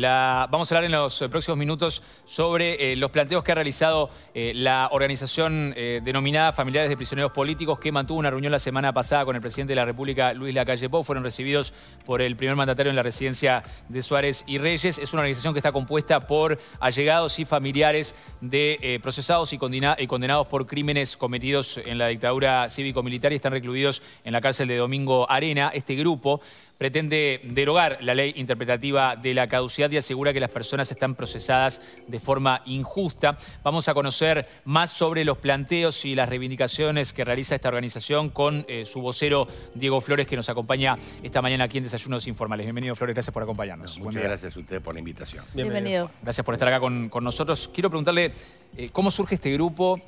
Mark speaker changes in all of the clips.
Speaker 1: vamos a hablar en los eh, próximos minutos sobre eh, los planteos que ha realizado eh, la organización denominada Familiares de Prisioneros Políticos, que mantuvo una reunión la semana pasada con el presidente de la República, Luis Lacalle Pou. Fueron recibidos por el primer mandatario en la residencia de Suárez y Reyes. Es una organización que está compuesta por allegados y familiares de procesados y, condenados por crímenes cometidos en la dictadura cívico-militar y están recluidos en la cárcel de Domingo Arena. Este grupo pretende derogar la ley interpretativa de la caducidad y asegura que las personas están procesadas de forma injusta. Vamos a conocer más sobre los planteos y las reivindicaciones que realiza esta organización con eh, su vocero Diego Flores, que nos acompaña esta mañana aquí en Desayunos Informales. Bienvenido, Flores, gracias por acompañarnos. muchas gracias a usted por la invitación. Bienvenido. Gracias por estar acá con, nosotros. Quiero preguntarle eh, cómo surge este grupo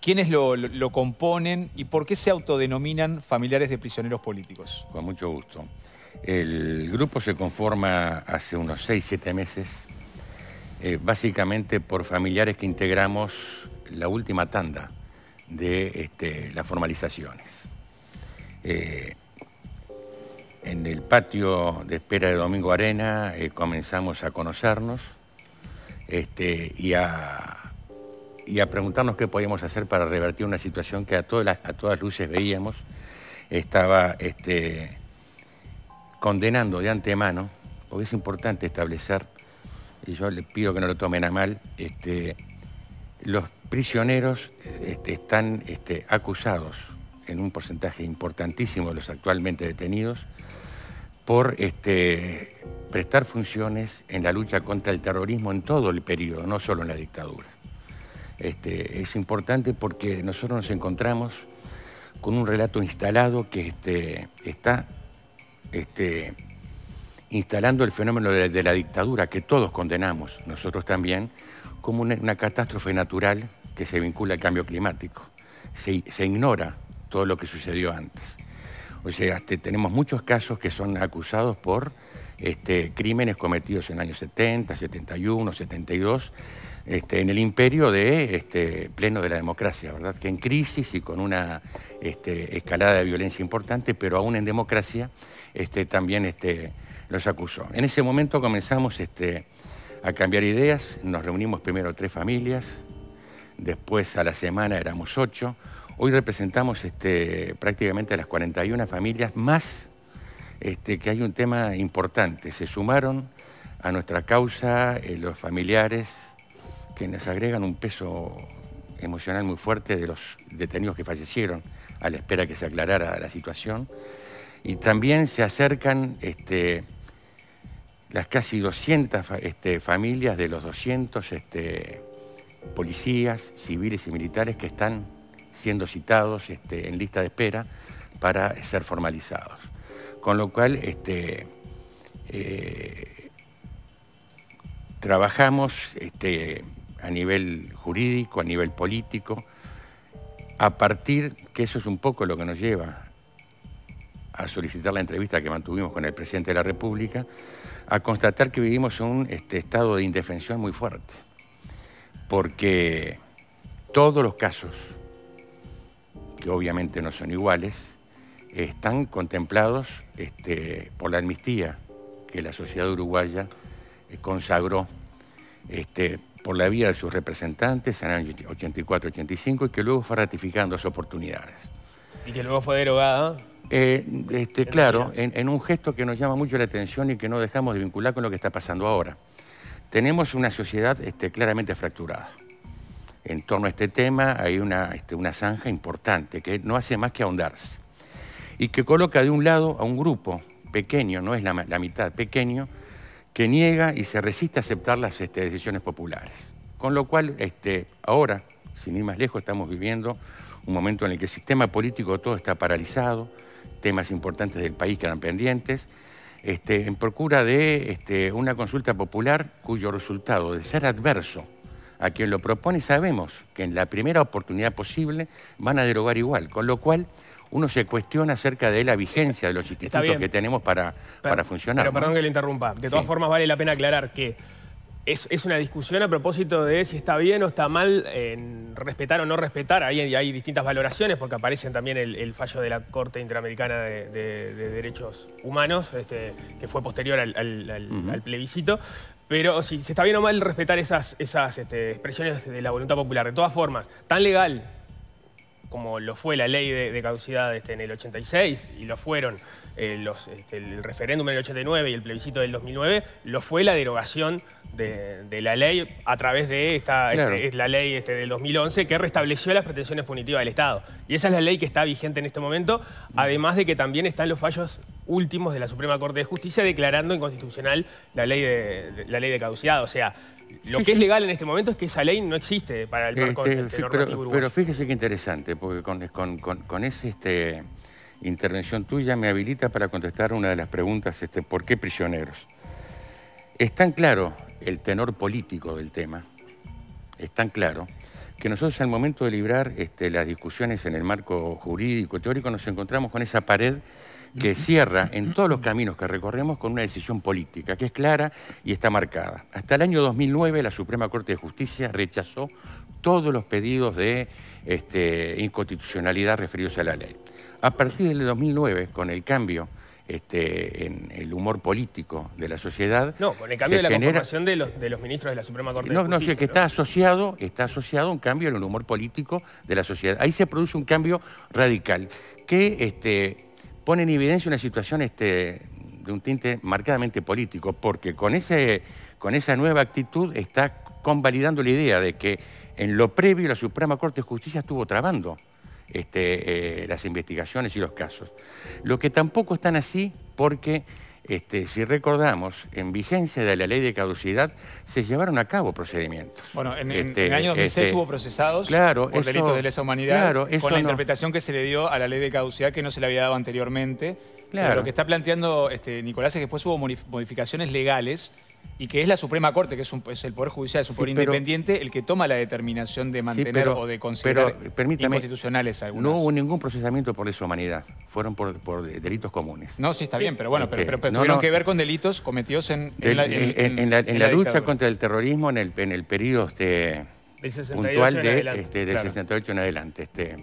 Speaker 1: quiénes lo, componen y por qué se autodenominan familiares de prisioneros
Speaker 2: políticos. Con mucho gusto. El grupo se conforma hace unos 6, 7 meses, eh, básicamente por familiares que integramos la última tanda de este, las formalizaciones. Eh, en el patio de espera de Domingo Arena eh, comenzamos a conocernos este, y, a, preguntarnos qué podíamos hacer para revertir una situación que a todas, las, luces veíamos estaba... Este, condenando de antemano, porque es importante establecer, y yo les pido que no lo tomen a mal, este, los prisioneros eh, este, están este, acusados en un porcentaje importantísimo de los actualmente detenidos por este, prestar funciones en la lucha contra el terrorismo en todo el periodo, no solo en la dictadura. Este, es importante porque nosotros nos encontramos con un relato instalado que está este, instalando el fenómeno de, la dictadura, que todos condenamos, nosotros también, como una, catástrofe natural que se vincula al cambio climático. Se, ignora todo lo que sucedió antes. O sea, este, tenemos muchos casos que son acusados por este, crímenes cometidos en años 70, 71, 72 este, en el imperio de este, pleno de la democracia, ¿verdad? Que en crisis y con una este, escalada de violencia importante, pero aún en democracia, también los acusó. En ese momento comenzamos a cambiar ideas, nos reunimos primero tres familias, después a la semana éramos ocho, hoy representamos prácticamente a las 41 familias, más que hay un tema importante, se sumaron a nuestra causa eh, los familiares, que nos agregan un peso emocional muy fuerte de los detenidos que fallecieron a la espera que se aclarara la situación. Y también se acercan este, las casi 200 este, familias de los 200 este, policías, civiles y militares que están siendo citados en lista de espera para ser formalizados. Con lo cual, eh, trabajamos a nivel jurídico, a nivel político, a partir, que eso es un poco lo que nos lleva a solicitar la entrevista que mantuvimos con el presidente de la República, a constatar que vivimos en un este, estado de indefensión muy fuerte, porque todos los casos, que obviamente no son iguales, están contemplados este, por la amnistía que la sociedad uruguaya eh, consagró este, por la vía de sus representantes en el año 84-85 y que luego fue ratificando sus oportunidades.
Speaker 3: Y que luego fue derogada.
Speaker 2: Eh, este, claro, en, un gesto que nos llama mucho la atención y que no dejamos de vincular con lo que está pasando ahora. Tenemos una sociedad este, claramente fracturada. En torno a este tema hay una, este, una zanja importante que no hace más que ahondarse y que coloca de un lado a un grupo pequeño, no es la, la mitad, pequeño, que niega y se resiste a aceptar las este, decisiones populares. Con lo cual, este, ahora, sin ir más lejos, estamos viviendo un momento en el que el sistema político todo está paralizado, temas importantes del país quedan pendientes, este, en procura de una consulta popular cuyo resultado de ser adverso a quien lo propone sabemos que en la primera oportunidad posible van a derogar igual, con lo cual uno se cuestiona acerca de la vigencia de los institutos que tenemos para, para funcionar. Pero perdón que le
Speaker 3: interrumpa. De todas formas, vale la pena aclarar que es, una discusión a propósito de si está bien o está mal en respetar o no respetar. Ahí hay, hay distintas valoraciones porque aparecen también el, fallo de la Corte Interamericana de, Derechos Humanos, este, que fue posterior al, plebiscito. Pero si, está bien o mal respetar esas, esas este, expresiones de la voluntad popular. De todas formas, tan legal como lo fue la ley de, de este, en el 86 y lo fueron eh, los, este, el referéndum del 89 y el plebiscito del 2009, lo fue la derogación de, la ley a través de esta este, la ley del 2011 que restableció las pretensiones punitivas del Estado. Y esa es la ley que está vigente en este momento, además de que también están los fallos últimos de la Suprema Corte de Justicia declarando inconstitucional la ley de, de la ley O sea, lo que es legal en este momento es que esa ley no existe para el marco pero, pero,
Speaker 2: fíjese qué interesante, porque con, esa este, intervención tuya me habilita para contestar una de las preguntas, este, ¿por qué prisioneros? Es tan claro el tenor político del tema, es tan claro, que nosotros al momento de librar este, las discusiones en el marco jurídico, teórico, nos encontramos con esa pared que cierra en todos los caminos que recorremos con una decisión política que es clara y está marcada. Hasta el año 2009 la Suprema Corte de Justicia rechazó todos los pedidos de este, inconstitucionalidad referidos a la ley. A partir del 2009, con el cambio este, en el humor político de la sociedad. No, con el cambio de la conformación
Speaker 3: de los, de los, ministros de la Suprema Corte. de Justicia, no, es que está
Speaker 2: asociado, está asociado un cambio en el humor político de la sociedad. Ahí se produce un cambio radical que este, pone en evidencia una situación este, de un tinte marcadamente político, porque con, esa nueva actitud está convalidando la idea de que en lo previo la Suprema Corte de Justicia estuvo trabando este, eh, las investigaciones y los casos. Lo que tampoco están así porque este, si recordamos, en vigencia de la ley de caducidad se llevaron a cabo procedimientos.
Speaker 1: Bueno, en, este, el año 2006 este, hubo procesados por delitos de lesa humanidad con la interpretación que se le dio a la ley de caducidad que no se le había dado anteriormente. Claro. lo que está planteando Nicolás es que después hubo modificaciones legales y que es la Suprema Corte, que es, un, el Poder Judicial, es un poder independiente, el que toma la determinación de mantener o de considerar temas institucionales
Speaker 2: algunos. No hubo ningún procesamiento por humanidad, fueron por, delitos comunes. No, sí, está bien, pero bueno, pero, este, tuvieron no, que
Speaker 1: ver con delitos cometidos en, en, la, en, en la, lucha
Speaker 2: contra el terrorismo en el, en el periodo este, puntual este, del 68 en adelante. Este,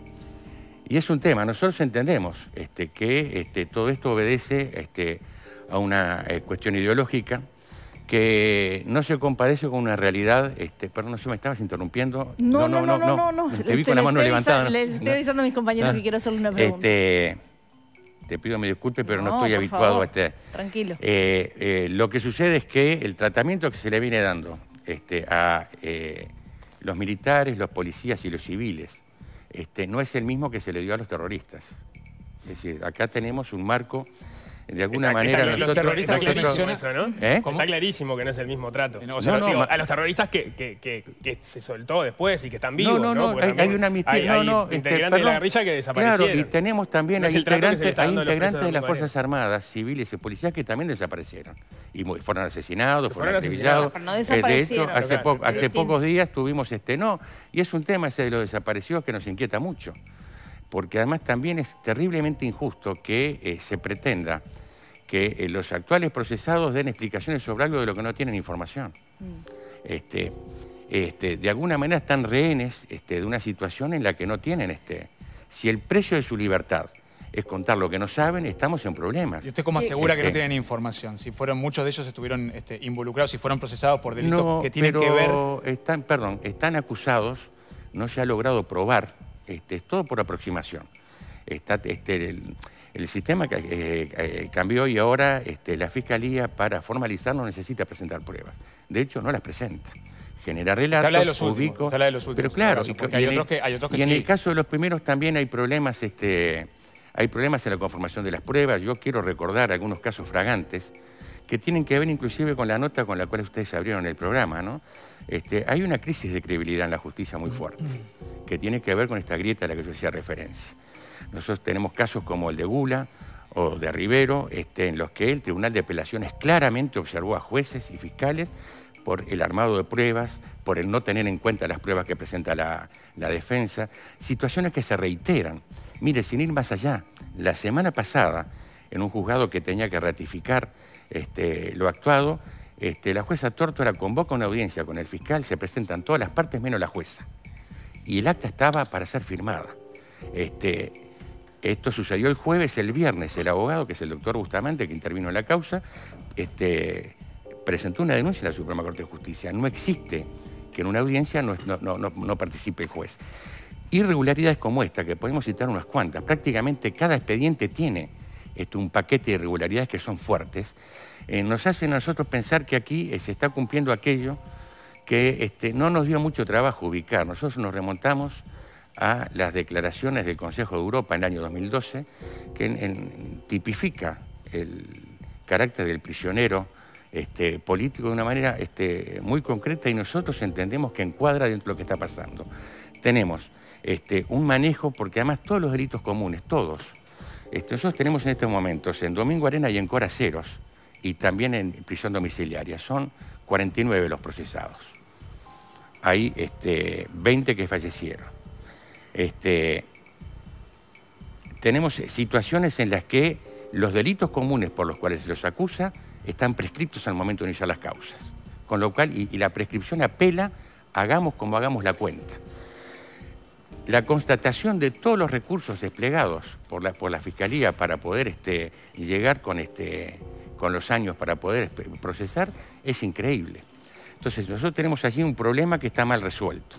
Speaker 2: y es un tema, nosotros entendemos este, que este, todo esto obedece este, a una eh, cuestión ideológica, que no se compadece con una realidad. Este, perdón, no sé, me estabas interrumpiendo. No, no, no, no. Te vi con este, la mano levantada. Le estoy ah.
Speaker 4: avisando a mis compañeros que ah. quiero hacerle una pregunta.
Speaker 2: Este, te pido me disculpe, pero no, estoy habituado a este. Tranquilo. Eh, eh, lo que sucede es que el tratamiento que se le viene dando este, a eh, los militares, los policías y los civiles este, no es el mismo que se le dio a los terroristas. Es decir, acá tenemos un marco de alguna manera...
Speaker 3: clarísimo que no es el mismo trato. o sea, a los terroristas que, se soltó después y que están vivos, ¿no? No, no, hay, una este, integrantes de la guerrilla que desaparecieron. Claro, y tenemos
Speaker 2: también a integrantes, de las Fuerzas Armadas, civiles y policías que también desaparecieron. Y fueron asesinados, fueron asesinados eh, hace, hace pocos días tuvimos este no. Y es un tema ese de los desaparecidos que nos inquieta mucho porque además también es terriblemente injusto que eh, se pretenda que eh, los actuales procesados den explicaciones sobre algo de lo que no tienen información. Mm. Este, este, de alguna manera están rehenes este, de una situación en la que no tienen... Este, si el precio de su libertad es contar lo que no saben, estamos en problemas. ¿Y usted cómo asegura que no este, tienen
Speaker 1: información? Si fueron muchos de ellos estuvieron este, involucrados, y fueron
Speaker 2: procesados por delitos que tienen que ver... Están, perdón, están acusados, no se ha logrado probar este, es todo por aproximación. Está, este, el, sistema que, eh, eh, cambió y ahora este, la fiscalía para formalizar no necesita presentar pruebas. De hecho, no las presenta. Genera relatos, habla pero claro, y, hay, que, y en el caso de los primeros también hay problemas, este, hay problemas en la conformación de las pruebas. Yo quiero recordar algunos casos fragantes que tienen que ver inclusive con la nota con la cual ustedes abrieron el programa, ¿no? Este, hay una crisis de credibilidad en la justicia muy fuerte, que tiene que ver con esta grieta a la que yo hacía referencia. Nosotros tenemos casos como el de Gula o de Rivero, este, en los que el Tribunal de Apelaciones claramente observó a jueces y fiscales por el armado de pruebas, por el no tener en cuenta las pruebas que presenta la, la defensa, situaciones que se reiteran. Mire, sin ir más allá, la semana pasada, en un juzgado que tenía que ratificar este, lo actuado, este, la jueza Tórtora convoca una audiencia con el fiscal, se presentan todas las partes menos la jueza. Y el acta estaba para ser firmada. Este, esto sucedió el jueves, el viernes el abogado, que es el doctor Bustamante, que intervino en la causa, este, presentó una denuncia a la Suprema Corte de Justicia. No existe que en una audiencia no, no participe el juez. Irregularidades como esta, que podemos citar unas cuantas, prácticamente cada expediente tiene este, un paquete de irregularidades que son fuertes, eh, nos hace a nosotros pensar que aquí eh, se está cumpliendo aquello que este, no nos dio mucho trabajo ubicar. Nosotros nos remontamos a las declaraciones del Consejo de Europa en el año 2012, que tipifica el carácter del prisionero este, político de una manera muy concreta y nosotros entendemos que encuadra dentro de lo que está pasando. Tenemos un manejo, porque además todos los delitos comunes, todos, nosotros tenemos en estos momentos en Domingo Arena y en Ceros, y también en prisión domiciliaria. Son 49 los procesados. Hay 20 este, que fallecieron. Este, tenemos situaciones en las que los delitos comunes por los cuales se los acusa están prescriptos al momento de iniciar las causas. Con lo cual, y la prescripción apela, hagamos como hagamos la cuenta la constatación de todos los recursos desplegados por la, por la Fiscalía para poder este, llegar con, este, con los años para poder procesar es increíble. Entonces nosotros tenemos allí un problema que está mal resuelto.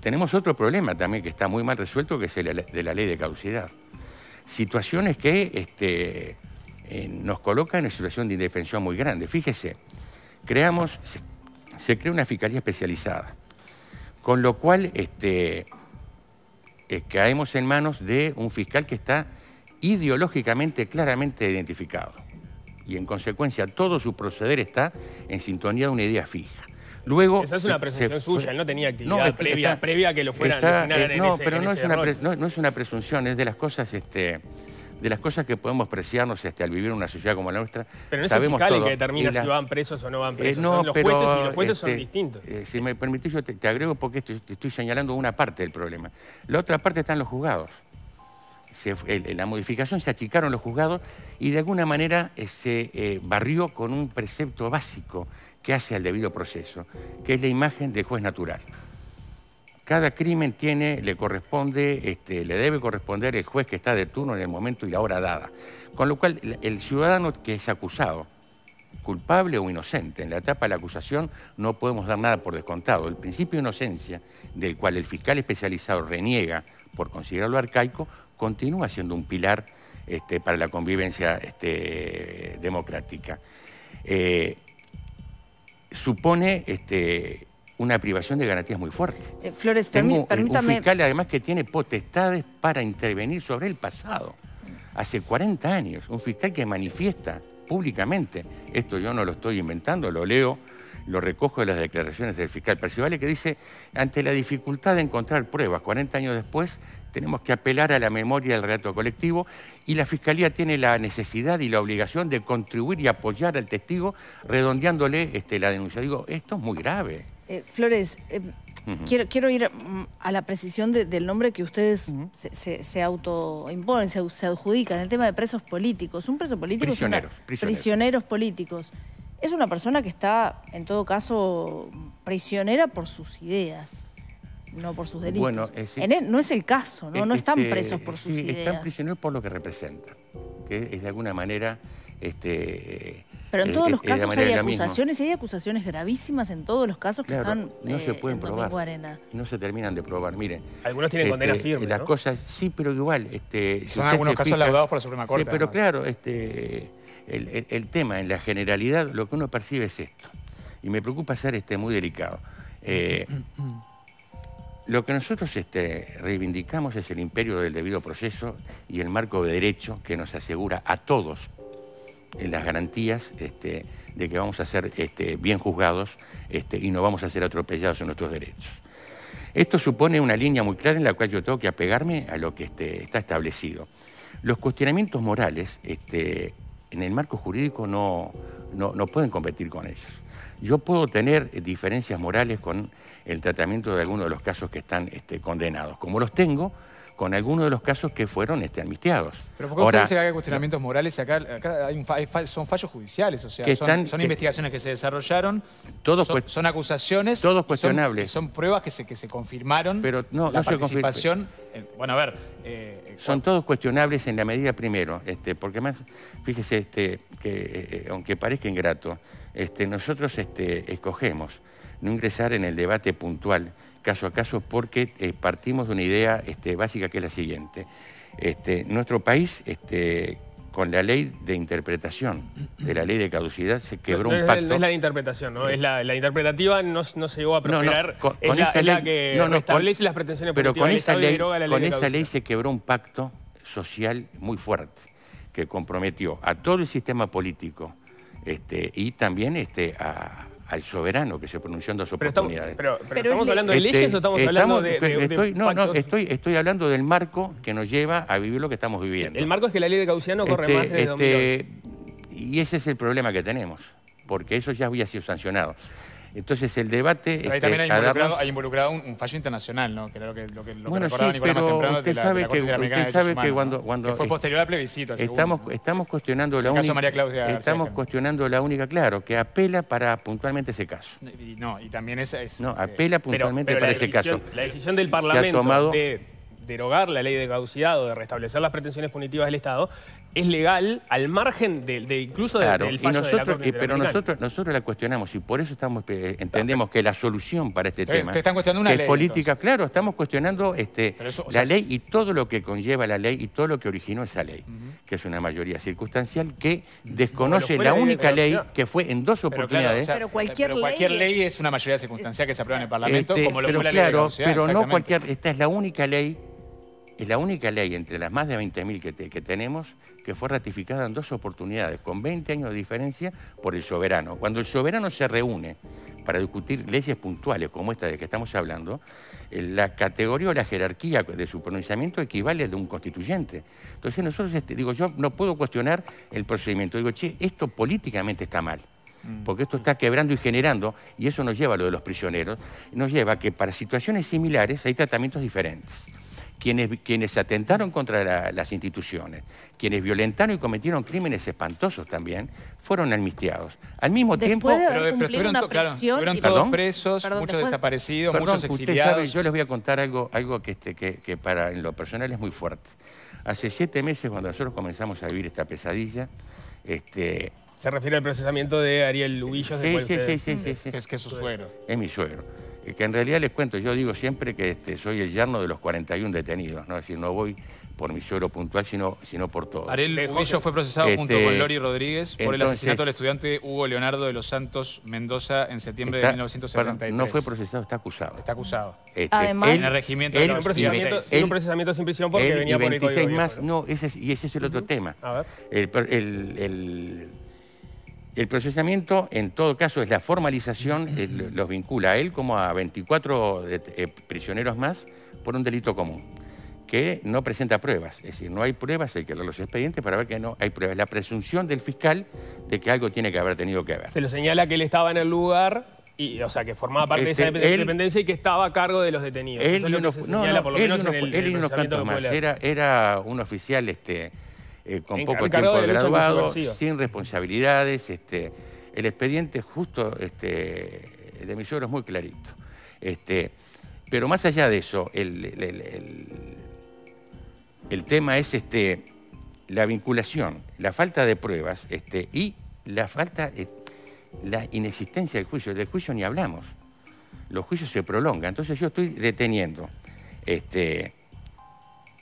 Speaker 2: Tenemos otro problema también que está muy mal resuelto, que es el de la ley de caducidad. Situaciones que este, eh, nos colocan en una situación de indefensión muy grande. Fíjese, creamos, se, crea una fiscalía especializada, con lo cual este, eh, caemos en manos de un fiscal que está ideológicamente claramente identificado. Y en consecuencia todo su proceder está en sintonía de una idea fija. Luego, Esa es una presunción suya, él no tenía actividad no, está, previa, que lo fueran a eh, no, en ese, pero no, es una, no, es una presunción, es de las cosas este, de las cosas que podemos preciarnos este, al vivir en una sociedad como la nuestra. sabemos es el que determina si van presos o no van eh, presos. son los jueces y los jueces son este, distintos. Eh, si me permitís, yo te, agrego porque te estoy señalando una parte del problema. La otra parte están los juzgados. En la modificación se achicaron los juzgados y de alguna manera eh, se barrió con un precepto básico que hace al debido proceso, que es la imagen del juez natural. Cada crimen tiene, le corresponde, este, le debe corresponder el juez que está de turno en el momento y la hora dada. Con lo cual, el ciudadano que es acusado, culpable o inocente, en la etapa de la acusación no podemos dar nada por descontado. El principio de inocencia, del cual el fiscal especializado reniega por considerarlo arcaico, continúa siendo un pilar este, para la convivencia este, democrática. Eh, supone este, una privación de garantías muy fuerte. Eh, Flores, Tengo permítame... Un fiscal además que tiene potestades para intervenir sobre el pasado. Hace 40 años, un fiscal que manifiesta públicamente, esto yo no lo estoy inventando, lo leo, lo recojo de las declaraciones del fiscal Percivale, que dice, ante la dificultad de encontrar pruebas 40 años después, tenemos que apelar a la memoria del relato colectivo y la Fiscalía tiene la necesidad y la obligación de contribuir y apoyar al testigo redondeándole este, la denuncia. Digo, esto es muy grave.
Speaker 4: Eh, Flores, em, quiero, quiero ir mm, a la precisión del nombre que ustedes se, autoimponen, se, adjudican, el tema de presos políticos. Un preso político prisioneros, es prisioneros. políticos. Es una persona que está, en todo caso, prisionera por sus ideas no por sus delitos. Bueno, e, no es el caso, ¿no? no están este, presos por sus sí, ideas. Están
Speaker 2: prisioneros por lo que representan, que es de alguna manera este, pero en eh, todos eh, los casos hay acusaciones,
Speaker 4: hay acusaciones gravísimas en todos los casos que están
Speaker 2: no se eh, pueden en probar, Arena. No se terminan de probar, miren. Algunos tienen condenas este, firmes, Las cosas, sí, pero igual... Este, Son algunos casos laudados por la Suprema Corte. Sí, pero claro, este, el, tema en la generalidad, lo que uno percibe es esto. Y me preocupa ser este, muy delicado. lo que nosotros este, reivindicamos es el imperio del debido proceso y el marco de derecho que nos asegura a todos en las garantías este, de que vamos a ser este, bien juzgados este, y no vamos a ser atropellados en nuestros derechos. Esto supone una línea muy clara en la cual yo tengo que apegarme a lo que está establecido. Los cuestionamientos morales en el marco jurídico no, no, no pueden competir con ellos. Yo puedo tener diferencias morales con el tratamiento de algunos de los casos que están condenados, como los tengo con algunos de los casos que fueron este, amnistiados. Pero ¿por qué usted que hay cuestionamientos morales? Acá,
Speaker 1: hay son fallos judiciales, o sea, son, son investigaciones que se desarrollaron, todos
Speaker 2: son, acusaciones. Todos cuestionables.
Speaker 1: Son, pruebas que se, que se confirmaron.
Speaker 2: Pero no, la participación, eh, bueno, a ver... Eh, eh, son todos cuestionables en la medida primero, este, porque más, fíjese, este, que aunque parezca ingrato, este, nosotros este, escogemos no ingresar en el debate puntual caso a caso porque eh, partimos de una idea este, básica que es la siguiente. Este, nuestro país, este, con la ley de interpretación, de la ley de caducidad, se quebró un pacto. No es
Speaker 3: la interpretación, ¿no? Es la, interpretativa no, se llegó a prosperar. es, la, que establece las pretensiones Pero con esa, ley, con esa ley
Speaker 2: se quebró un pacto social muy fuerte que comprometió a todo el sistema político y también a, al soberano que se pronunció en dos oportunidades. Pero, estamos, hablando de leyes o este, estamos, hablando de, estoy, No, no, estoy, estoy hablando del marco que nos lleva a vivir lo que estamos viviendo. El marco es que la ley de Cauciano corre este, más de este, Y ese es el problema que tenemos, porque eso ya había sido sancionado. Entonces el debate... Pero ahí este, también
Speaker 1: involucrado, un, fallo internacional, ¿no? Que bueno, sí, pero usted sabe que, cuando, Que fue posterior al plebiscito, estamos,
Speaker 2: cuestionando la única... María Claudia estamos cuestionando la única, claro, que apela para puntualmente ese caso.
Speaker 3: no, y también esa es
Speaker 2: no, eh, apela puntualmente para ese caso. La decisión del Parlamento de
Speaker 3: derogar la ley de caucidad o de restablecer las pretensiones punitivas del Estado es legal al margen de,
Speaker 2: incluso del nosotros, de la Pero nosotros, nosotros la cuestionamos y por eso estamos eh, entendemos que la solución para este tema están una es política. Claro, estamos cuestionando este, la ley y todo lo que conlleva la ley y todo lo que originó esa ley, que es una mayoría circunstancial que desconoce la única ley, que fue en dos oportunidades. Pero, cualquier, ley, es, una
Speaker 1: mayoría circunstancial que se aprueba en el este, Parlamento, como lo pero fue la ley Pero no cualquier,
Speaker 2: esta es la única ley es la única ley entre las más de 20.000 que, que tenemos que fue ratificada en dos oportunidades, con 20 años de diferencia por el soberano. Cuando el soberano se reúne para discutir leyes puntuales como esta de que estamos hablando, eh, la categoría o la jerarquía de su pronunciamiento equivale al de un constituyente. Entonces nosotros, este, digo, yo no puedo cuestionar el procedimiento. Digo, che, esto políticamente está mal mm. porque esto está quebrando y generando, y eso nos lleva a lo de los prisioneros, nos lleva a que para situaciones similares hay tratamientos diferentes quienes, atentaron contra las instituciones, quienes violentaron y cometieron crímenes espantosos también, fueron amnistiados. Al mismo tiempo... fueron eh, presos, muchos desaparecidos, muchos exiliados. yo les voy a contar algo, algo que, este, que, para en lo personal es muy fuerte. Hace siete meses, cuando nosotros comenzamos a vivir esta pesadilla, este,
Speaker 3: se refiere al procesamiento de Ariel Luguillo. Sí, sí, sí, sí, Es que es su suegro.
Speaker 2: Es mi suegro. Eh, que en realidad les cuento, yo digo siempre que este, soy el yerno de los 41 detenidos, ¿no? es decir, no voy por mi suelo puntual, sino, sino por todo. Ariel Huillo fue procesado junto este, con Lori Rodríguez por el asesinato del
Speaker 1: estudiante Hugo Leonardo de los Santos Mendoza en septiembre de 1973. no fue
Speaker 2: procesado, está acusado. Está acusado. Este, Además, en el regimiento un procesamiento, sin prisión porque venía por el más, no, ese y ese es el otro tema. A ver. el el procesamiento, en todo caso, es la formalización, eh, los vincula a él como a 24 eh, eh, prisioneros más por un delito común, que no presenta pruebas. Es decir, no hay pruebas, hay que ver los expedientes para ver que no hay pruebas. La presunción del fiscal de que algo tiene que haber tenido que haber.
Speaker 3: Se lo señala que él estaba en el lugar y, o sea, que formaba parte de este, esa dependencia y que estaba a cargo de los detenidos. Él no unos, cuantos más. Era,
Speaker 2: era un oficial este, eh, con poco tiempo de graduado, sin responsabilidades. Este, el expediente justo este, de mi es muy clarito. Este, pero más allá de eso, el, el, tema es este, la vinculación, la falta de pruebas este, y la falta, eh, la inexistencia del juicio. Del juicio ni hablamos. Los juicios se prolongan. Entonces yo estoy deteniendo. Este,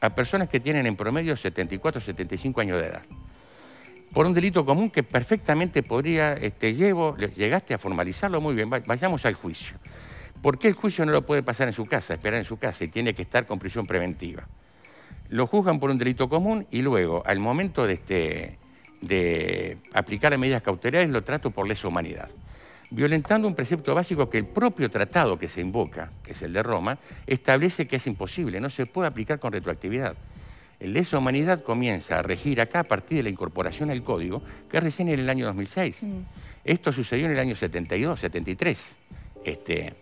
Speaker 2: a personas que tienen en promedio 74 75 años de edad por un delito común que perfectamente podría, este, llevo, llegaste a formalizarlo muy bien, vayamos al juicio. ¿Por qué el juicio no lo puede pasar en su casa, esperar en su casa y tiene que estar con prisión preventiva? Lo juzgan por un delito común y luego, al momento de, este, de aplicar medidas cautelares, lo trato por lesa humanidad violentando un precepto básico que el propio tratado que se invoca, que es el de Roma, establece que es imposible, no se puede aplicar con retroactividad. El esa humanidad comienza a regir acá a partir de la incorporación al código, que es recién en el año 2006. Mm. Esto sucedió en el año 72, 73, este,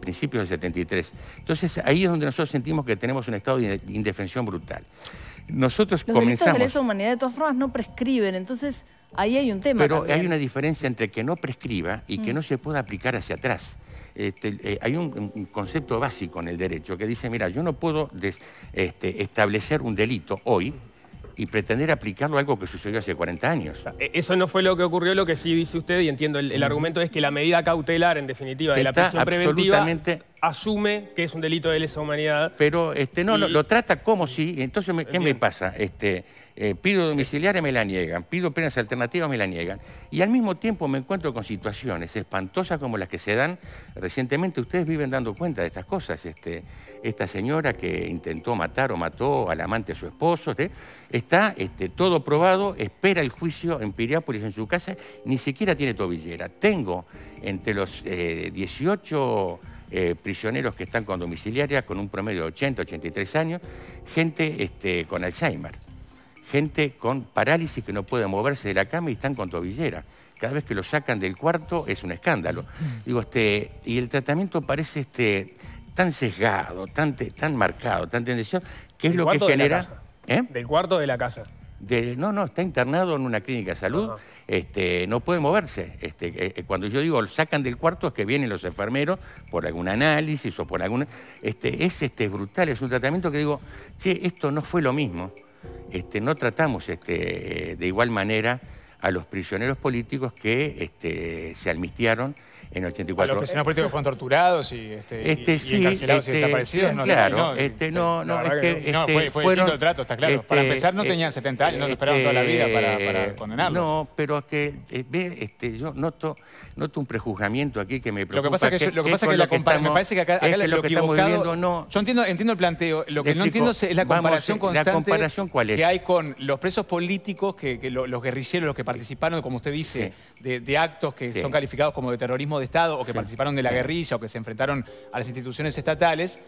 Speaker 2: principios del 73. Entonces ahí es donde nosotros sentimos que tenemos un estado de indefensión brutal. Nosotros Los comenzamos... de lesa
Speaker 4: humanidad de todas formas no prescriben, entonces Ahí hay un tema. Pero hay
Speaker 2: una diferencia entre que no prescriba y que no se pueda aplicar hacia atrás. Este, eh, hay un, concepto básico en el derecho que dice, mira, yo no puedo este, establecer un delito hoy y pretender aplicarlo a algo que sucedió hace 40 años.
Speaker 3: E, eso no fue lo que ocurrió, lo que sí dice usted, y entiendo, el, argumento es que la medida cautelar, en definitiva, de la prisión preventiva asume
Speaker 2: que es un delito de lesa humanidad. Pero este, no, lo, trata como si, entonces, ¿qué me pasa? Este, eh, pido domiciliaria, me la niegan, pido penas alternativas, me la niegan. Y al mismo tiempo me encuentro con situaciones espantosas como las que se dan recientemente. Ustedes viven dando cuenta de estas cosas. Este, esta señora que intentó matar o mató al amante de su esposo, este, está este, todo probado, espera el juicio en Piriápolis en su casa, ni siquiera tiene tobillera. Tengo entre los 18... Eh, eh, prisioneros que están con domiciliaria con un promedio de 80, 83 años, gente con Alzheimer gente con parálisis que no puede moverse de la cama y están con tobillera. Cada vez que lo sacan del cuarto es un escándalo. Digo, este, y el tratamiento parece este, tan sesgado, tan, tan marcado, tan tendencioso, que es lo que genera... ¿Eh? Del cuarto de la casa. no, no, está internado en una clínica de salud, este, no puede moverse. Este, eh, eh, cuando yo digo sacan del cuarto es que vienen los enfermeros por algún análisis o por algún... Este, es, este, es brutal, es un tratamiento que digo, che, esto no fue lo mismo. Este, no tratamos este, de igual manera a los prisioneros políticos que este, se almistiaron en 84. A los prisioneros políticos
Speaker 1: fueron torturados y, este, y, este, encarcelados y este, desaparecidos. No, claro, este, no, no, es que, fue, fue fueron, el trato, está claro. para empezar no eh, tenían 70 años, no lo esperaban toda la vida para, para condenarlos.
Speaker 2: No, pero es que, eh, ve, este, yo noto, un prejuzgamiento aquí que me preocupa. Lo que pasa es que, lo que, que, me parece que acá, lo, que estamos viviendo no... Yo entiendo, entiendo el planteo, lo que eh, no entiendo es la comparación constante la comparación, ¿cuál es? que hay
Speaker 1: con los presos políticos, que, los guerrilleros, los que participaron, como usted dice, de, actos que son calificados como de terrorismo de Estado o que participaron de la guerrilla o que se enfrentaron a las instituciones estatales.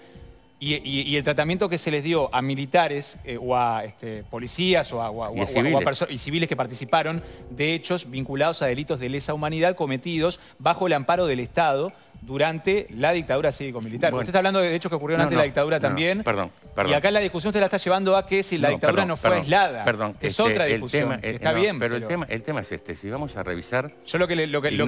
Speaker 1: Y, el tratamiento que se les dio a militares eh, o a este, policías o a, y civiles que participaron de hechos vinculados a delitos de lesa humanidad cometidos bajo el amparo del Estado durante la dictadura cívico-militar. Usted está hablando de hechos que ocurrieron antes de la dictadura también. Perdón, perdón. Y acá la discusión usted la está llevando a que si la dictadura no fue aislada. Perdón. Es este, otra discusión. está bien. Pero, El, tema,
Speaker 2: el tema es este. Si vamos a revisar... Yo lo que le, lo que, le,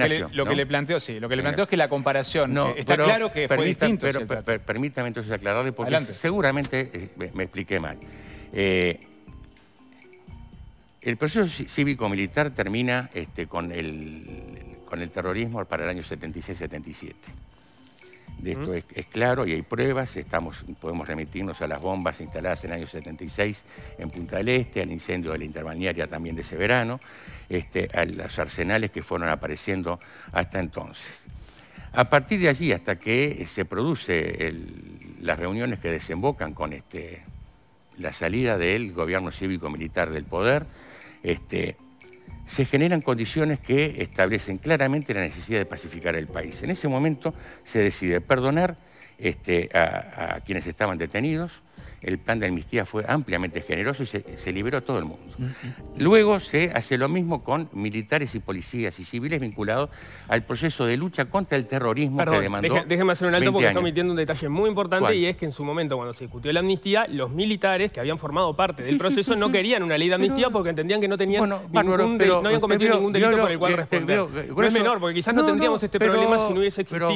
Speaker 2: planteo, sí, lo que le planteo es que la comparación... No, eh, está claro que fue distinto. Pero, permítame entonces aclararle porque seguramente eh, me, expliqué mal. Eh, el proceso cívico-militar termina este, con el con el terrorismo para el año 76-77. De esto es, claro y hay pruebas, estamos, podemos remitirnos a las bombas instaladas en el año 76 en Punta del Este, al incendio de la intermaniaria también de ese verano, este, a los arsenales que fueron apareciendo hasta entonces. A partir de allí, hasta que eh, se produce las reuniones que desembocan con este, la salida del gobierno cívico-militar del poder, este, se generan condiciones que establecen claramente la necesidad de pacificar el país. En ese momento se decide perdonar este, a quienes estaban detenidos, el plan de amnistía fue ampliamente generoso y se, liberó todo el mundo. Luego se hace lo mismo con militares y policías y civiles vinculados al proceso de lucha contra el terrorismo que demandó. déjeme hacer un alto porque está
Speaker 3: omitiendo un detalle muy importante y es que en su momento, cuando se discutió la amnistía, los militares que habían formado parte del proceso no querían una ley de amnistía porque entendían que no tenían ningún habían cometido ningún delito por el cual responder. no es menor, porque quizás no, tendríamos este problema si no hubiese existido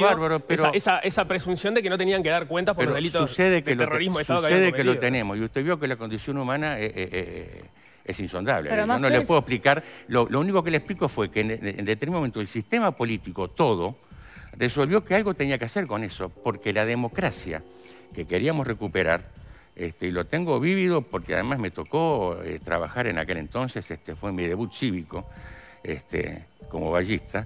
Speaker 3: esa, presunción de que no tenían que dar cuentas por los delitos de terrorismo de Estado que que lo
Speaker 2: tenemos. Y usted vio que la condición humana eh, eh, eh, es insondable. no le puedo explicar. Lo, único que le explico fue que en, determinado momento el sistema político, todo, resolvió que algo tenía que hacer con eso, porque la democracia que queríamos recuperar, este, y lo tengo vívido porque además me tocó trabajar en aquel entonces, este, fue mi debut cívico este, como ballista,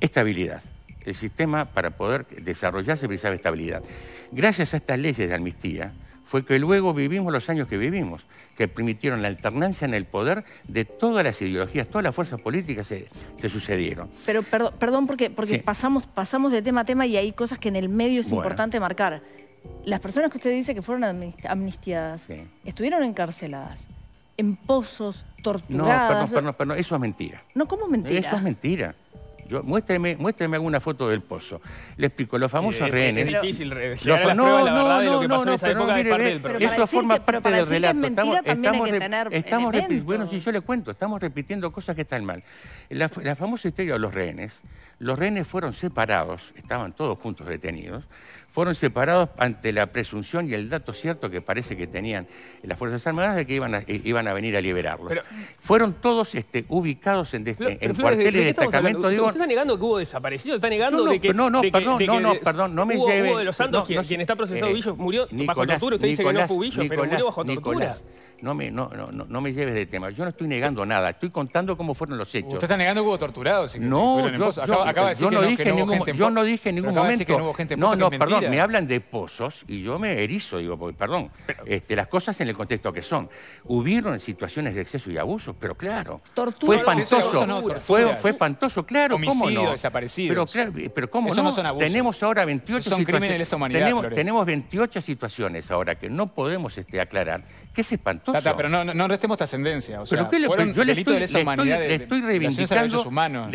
Speaker 2: estabilidad. El sistema para poder desarrollarse precisaba estabilidad. Gracias a estas leyes de amnistía fue que luego vivimos los años que vivimos, que permitieron la alternancia en el poder de todas las ideologías, todas las fuerzas políticas se, sucedieron.
Speaker 4: Pero perdón, perdón porque, pasamos, de tema a tema y hay cosas que en el medio es importante marcar. Las personas que usted dice que fueron amnistiadas estuvieron encarceladas en pozos, torturadas.
Speaker 2: No, perdón, perdón, perdón, eso es mentira. No, ¿cómo mentira? Eso es mentira. Yo, muéstrame, alguna foto del pozo. Le explico, los famosos eh, rehenes... no, no, no, no, eso forma parte del relato. estamos, bueno, si yo le cuento, estamos repitiendo cosas que están mal. la famosa historia de los rehenes, los rehenes fueron separados, estaban todos juntos detenidos, fueron separados ante la presunción y el dato cierto que parece que tenían las Fuerzas Armadas de que iban a, iban a venir a liberarlos. Pero, fueron todos este, ubicados en, deste, cuarteles de, de destacamento. Digo, ¿Usted está negando que hubo desaparecidos? ¿Está
Speaker 3: negando de que, no, no, perdón, no, no, perdón, no me hubo, de los Santos, no, quien, está procesado, eh, murió bajo tortura. Usted dice que no fue Villos, pero murió bajo tortura.
Speaker 2: no me, no, no, no me lleves de tema. Yo no estoy negando nada. Estoy contando cómo fueron los hechos. ¿Usted está negando que hubo torturados? No, yo, acaba, acaba de decir yo no dije en ningún momento. no, no, perdón me hablan de pozos y yo me erizo, digo, perdón, este, las cosas en el contexto que son. Hubieron situaciones de exceso y abuso, pero claro. Tortura. Fue espantoso. fue, espantoso, claro. Homicidio, desaparecidos. Pero, claro, pero ¿cómo no? Tenemos ahora 28 son crímenes De humanidad, tenemos, tenemos, 28 situaciones ahora que no podemos este, aclarar. ¿Qué es espantoso. Tata, pero no, no restemos trascendencia. yo le estoy, estoy, reivindicando.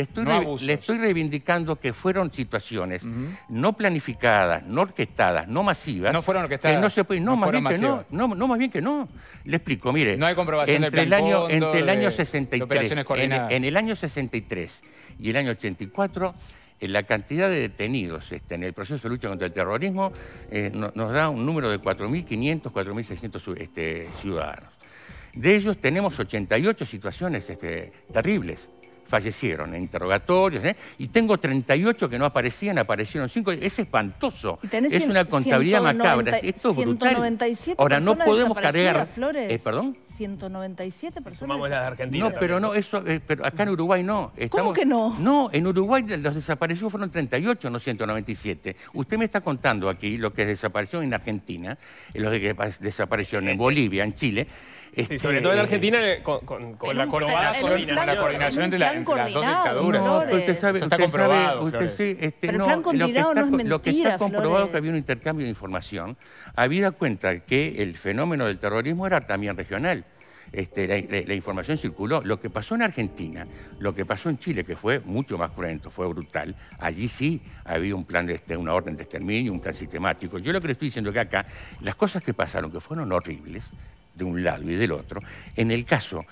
Speaker 2: estoy, reivindicando que fueron situaciones no planificadas, no orquestadas, no masivas. No fueron orquestadas. Que no se no, más bien que no, Le explico, mire. No hay comprobación entre el año, Entre el año 63, en, el año 63 y el año 84, en eh, la cantidad de detenidos este, en el proceso de lucha contra el terrorismo eh, nos da un número de 4.500, 4.600 este, ciudadanos. De ellos tenemos 88 situaciones este, terribles fallecieron en interrogatorios, ¿eh? y tengo 38 que no aparecían, aparecieron 5, es espantoso, es una contabilidad macabra, esto es brutal. Ahora no podemos cargar... Flores. ¿Eh, ¿Perdón?
Speaker 4: 197 personas. Vamos
Speaker 2: a Argentina. No, pero no, eso, eh, pero acá en Uruguay no. ¿Cómo que no? No, en Uruguay los desaparecidos fueron 38, no 197. Usted me está contando aquí lo que desapareció en Argentina, lo que desapareció en Bolivia, en Chile, este, sobre todo en eh, Argentina eh, con, la, coordinación, entre, las dos dictaduras. usted sabe, está comprobado, que no Lo que está comprobado que había un intercambio de información, había cuenta que el fenómeno del terrorismo era también regional. Este, la, información circuló. Lo que pasó en Argentina, lo que pasó en Chile, que fue mucho más cruento, fue brutal, allí sí había un plan de este, una orden de exterminio, un plan sistemático. Yo lo que le estoy diciendo es que acá, las cosas que pasaron, que fueron horribles, de un lado y del otro. En el caso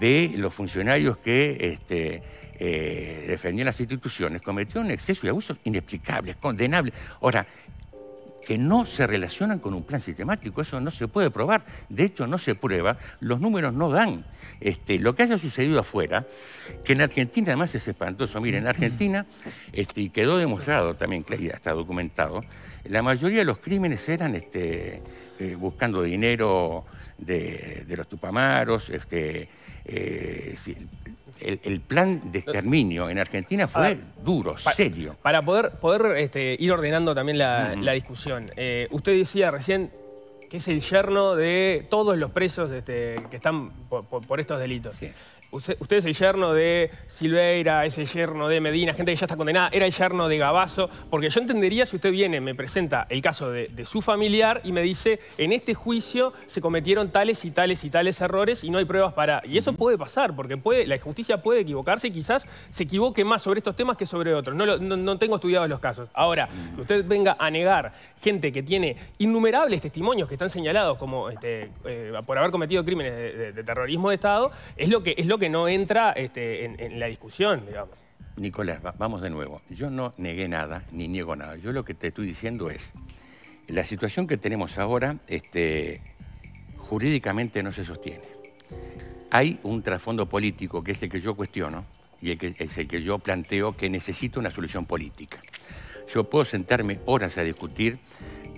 Speaker 2: de los funcionarios que este, eh, defendían las instituciones, cometió un exceso y abusos inexplicables, condenables. Ahora, que no se relacionan con un plan sistemático, eso no se puede probar, de hecho no se prueba, los números no dan. Este, lo que haya sucedido afuera, que en Argentina además es espantoso, miren, en Argentina, este, y quedó demostrado también, y está documentado, la mayoría de los crímenes eran eh, buscando dinero de, los tupamaros, este, el, plan de exterminio en Argentina fue duro, serio.
Speaker 3: Para poder, poder este, ir ordenando también la, discusión, eh, usted decía recién que es el yerno de todos los presos este, que están por, estos delitos. Usted, es el yerno de Silveira, es el yerno de Medina, gente que ya está condenada, era el yerno de Gabazo, porque yo entendería si usted viene, me presenta el caso de, su familiar y me dice, en este juicio se cometieron tales y tales y tales errores y no hay pruebas para... Y eso puede pasar, porque la justicia puede equivocarse y quizás se equivoque más sobre estos temas que sobre otros. No, tengo estudiados los casos. Ahora, que usted venga a negar gente que tiene innumerables testimonios que están señalados como este, eh, por haber cometido crímenes de, terrorismo de Estado, es lo que... Es lo
Speaker 2: que no entra este, en, la discusión, Nicolás, vamos de nuevo. Yo no negué nada, ni niego nada. Yo lo que te estoy diciendo es, la situación que tenemos ahora este, jurídicamente no se sostiene. Hay un trasfondo político que es el que yo cuestiono y el que, es el que yo planteo que necesita una solución política. Yo puedo sentarme horas a discutir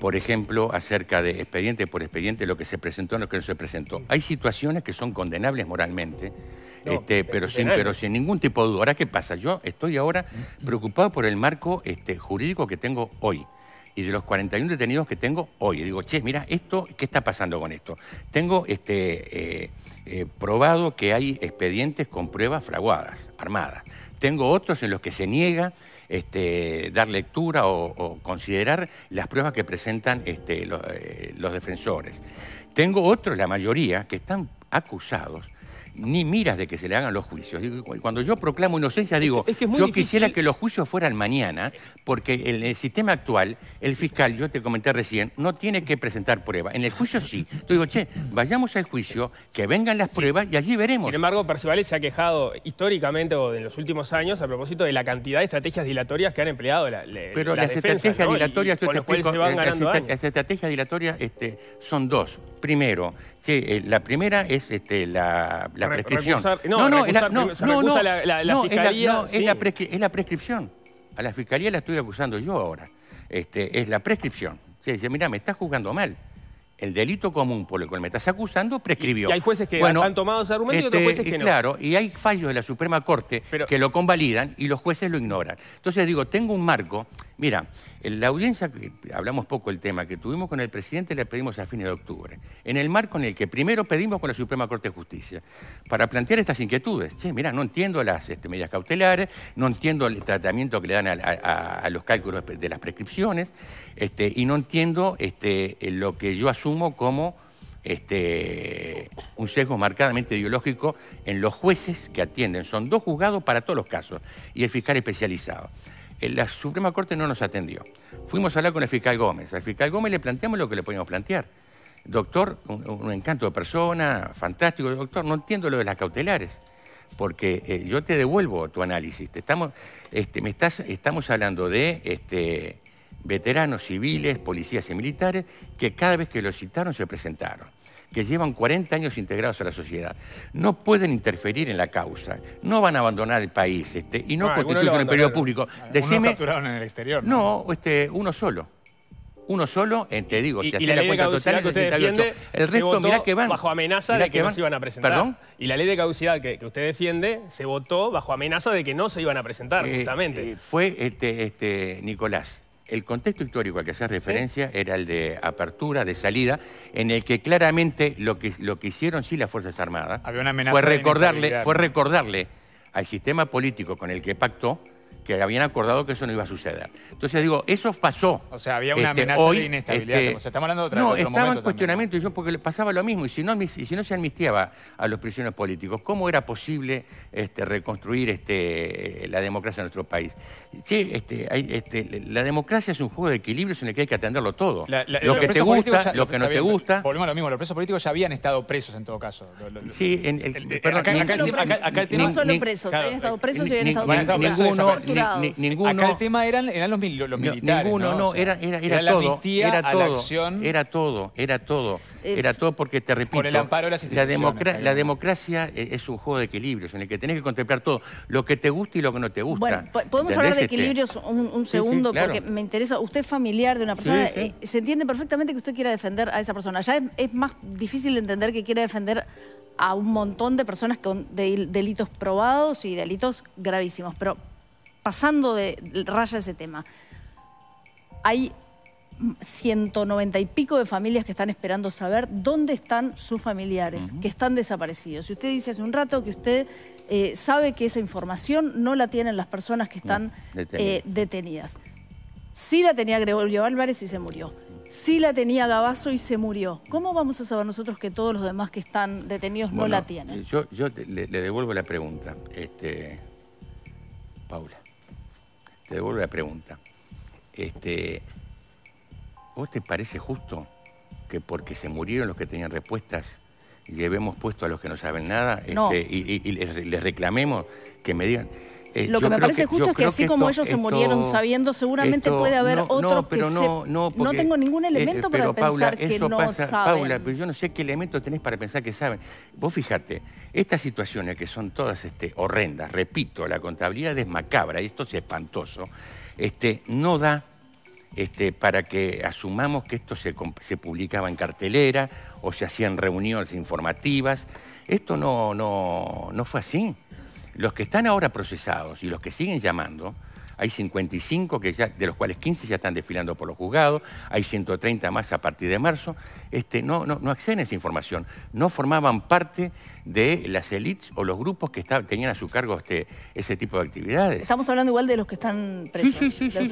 Speaker 2: por ejemplo, acerca de expediente por expediente, lo que se presentó, lo que no se presentó. Hay situaciones que son condenables moralmente, este, pero, sin, ningún tipo de duda. Ahora, ¿qué pasa? Yo estoy ahora mm. preocupado por el marco este, jurídico que tengo hoy y de los 41 detenidos que tengo hoy. digo, che, mira, esto, ¿qué está pasando con esto? Tengo este, eh, eh, probado que hay expedientes con pruebas fraguadas, armadas. Tengo otros en los que se niega este, dar lectura o, considerar las pruebas que presentan este, los, eh, los defensores. Tengo otros, la mayoría, que están acusados ni miras de que se le hagan los juicios. Cuando yo proclamo inocencia, digo, yo quisiera que los juicios fueran mañana, porque en el sistema actual, el fiscal, yo te comenté recién, no tiene que presentar pruebas. En el juicio sí. Yo digo, che, vayamos al juicio, que vengan las pruebas y allí veremos. Sin embargo, Percival
Speaker 3: se ha quejado históricamente o en los últimos años a propósito de la cantidad de estrategias dilatorias que han empleado la, la Pero las, estrategias dilatorias, las,
Speaker 2: estrategias dilatorias son dos primero. Sí, eh, la primera es este, la, prescripción. no, no, no, la, no, no, Es la, prescripción. A la fiscalía la estoy acusando yo ahora. Este, es la prescripción. Se dice, mira, me estás juzgando mal. El delito común por el cual me estás acusando prescribió. hay jueces que han tomado ese argumento y otros este, jueces que no. Claro, y hay fallos de la Suprema Corte que lo convalidan y los jueces lo ignoran. Entonces digo, tengo un marco Mira, en la audiencia, que hablamos poco el tema, que tuvimos con el presidente, le pedimos a fines de octubre, en el marco en el que primero pedimos con la Suprema Corte de Justicia, para plantear estas inquietudes. Che, mira, no entiendo las este, medidas cautelares, no entiendo el tratamiento que le dan a, los cálculos de las prescripciones, este, y no entiendo este, eh, lo que yo asumo como un sesgo marcadamente ideológico en los jueces que atienden. Son dos juzgados para todos los casos y el fiscal especializado. La Suprema Corte no nos atendió. Fuimos a hablar con el fiscal Gómez. Al fiscal Gómez le planteamos lo que le podíamos plantear. Doctor, un, encanto de persona, fantástico. Doctor, no entiendo lo de las cautelares porque eh, yo te devuelvo tu análisis. estamos, este, me estás, estamos hablando de este, veteranos civiles, policías y militares que cada vez que los citaron se presentaron que llevan 40 años integrados a la sociedad. No pueden interferir en la causa, no van a abandonar el país este, y no, ah, constituyen un periodo público. Decime, capturaron en el exterior. No, este, uno solo uno solo, eh, te digo, si y la, cuenta total que usted el resto, mirá que van. Bajo amenaza de que, no se iban a presentar. ¿Perdón? Y
Speaker 3: la ley de caducidad que, usted defiende se votó bajo amenaza de que no se iban a presentar, eh, justamente. Eh,
Speaker 2: fue este, este, Nicolás. El contexto histórico al que hacías referencia era el de apertura, de salida, en el que claramente lo que, lo que hicieron sí las Fuerzas Armadas fue recordarle, fue recordarle al sistema político con el que pactó que habían acordado que eso no iba a suceder. Entonces digo, eso pasó. O sea, había una este, amenaza de inestabilidad. Este, o sea, estamos hablando de otra No, estaba en cuestionamiento, yo porque pasaba lo mismo, y si no, se amnistiaba a los prisioneros políticos, ¿cómo era posible este, reconstruir la democracia en nuestro país? Sí, la democracia es un juego de equilibrios en el que hay que atenderlo todo. lo que te gusta, lo que no te
Speaker 1: gusta. Volvemos a lo mismo, los presos políticos ya habían estado presos en todo caso.
Speaker 2: sí, acá, no solo presos, habían estado presos y habían estado presos ninguno, Acá el tema eran, los, militares. Ninguno, no, era, era, todo, era, todo, la acción, era todo. Era todo, era todo. porque te repito. el amparo la, la, democracia e-, es un juego de equilibrios en el que tenés que contemplar todo, lo que te gusta y lo que no te gusta. Bueno, podemos hablar de este, equilibrios
Speaker 4: un, segundo, porque me interesa. Usted es familiar de una persona, eh, se entiende perfectamente que usted quiera defender a esa persona. Ya es, más difícil entender que quiera defender a un montón de personas con delitos probados y delitos gravísimos. Pero pasando de raya ese tema. Hay 190 y pico de familias que están esperando saber dónde están sus familiares, que están desaparecidos. Y usted dice hace un rato que usted eh, sabe que esa información no la tienen las personas que están eh, detenidas. Sí la tenía Gregorio Álvarez y se murió. Sí la tenía Gabazo y se murió. ¿Cómo vamos a saber nosotros que todos los demás que están detenidos no la tienen?
Speaker 2: Eh, yo, le, devuelvo la pregunta, este, Paula te devuelvo la pregunta. Este, ¿Vos te parece justo que porque se murieron los que tenían respuestas, llevemos puesto a los que no saben nada este, y, les reclamemos que me digan... Eh, lo que me parece justo es que así como ellos se murieron sabiendo,
Speaker 4: seguramente puede haber otro. otros no, pero que no, no, tengo ningún eh, eh, elemento para pensar que no saben. Paula,
Speaker 2: pero yo no sé qué elemento tenés para pensar que saben. Vos fíjate, estas situaciones que son todas este, horrendas, repito, la contabilidad es macabra y esto es espantoso, este, no da este, para que asumamos que esto se, se, publicaba en cartelera o se hacían reuniones informativas. Esto no, no, no fue así. Los que están ahora procesados y los que siguen llamando, hay 55, que ya, de los cuales 15 ya están desfilando por los juzgados, hay 130 más a partir de marzo, este, no, no, no acceden a esa información, no formaban parte de las elites o los grupos que tenían a su cargo este, ese tipo de actividades.
Speaker 4: Estamos hablando igual de los que están presos. Sí, sí, sí.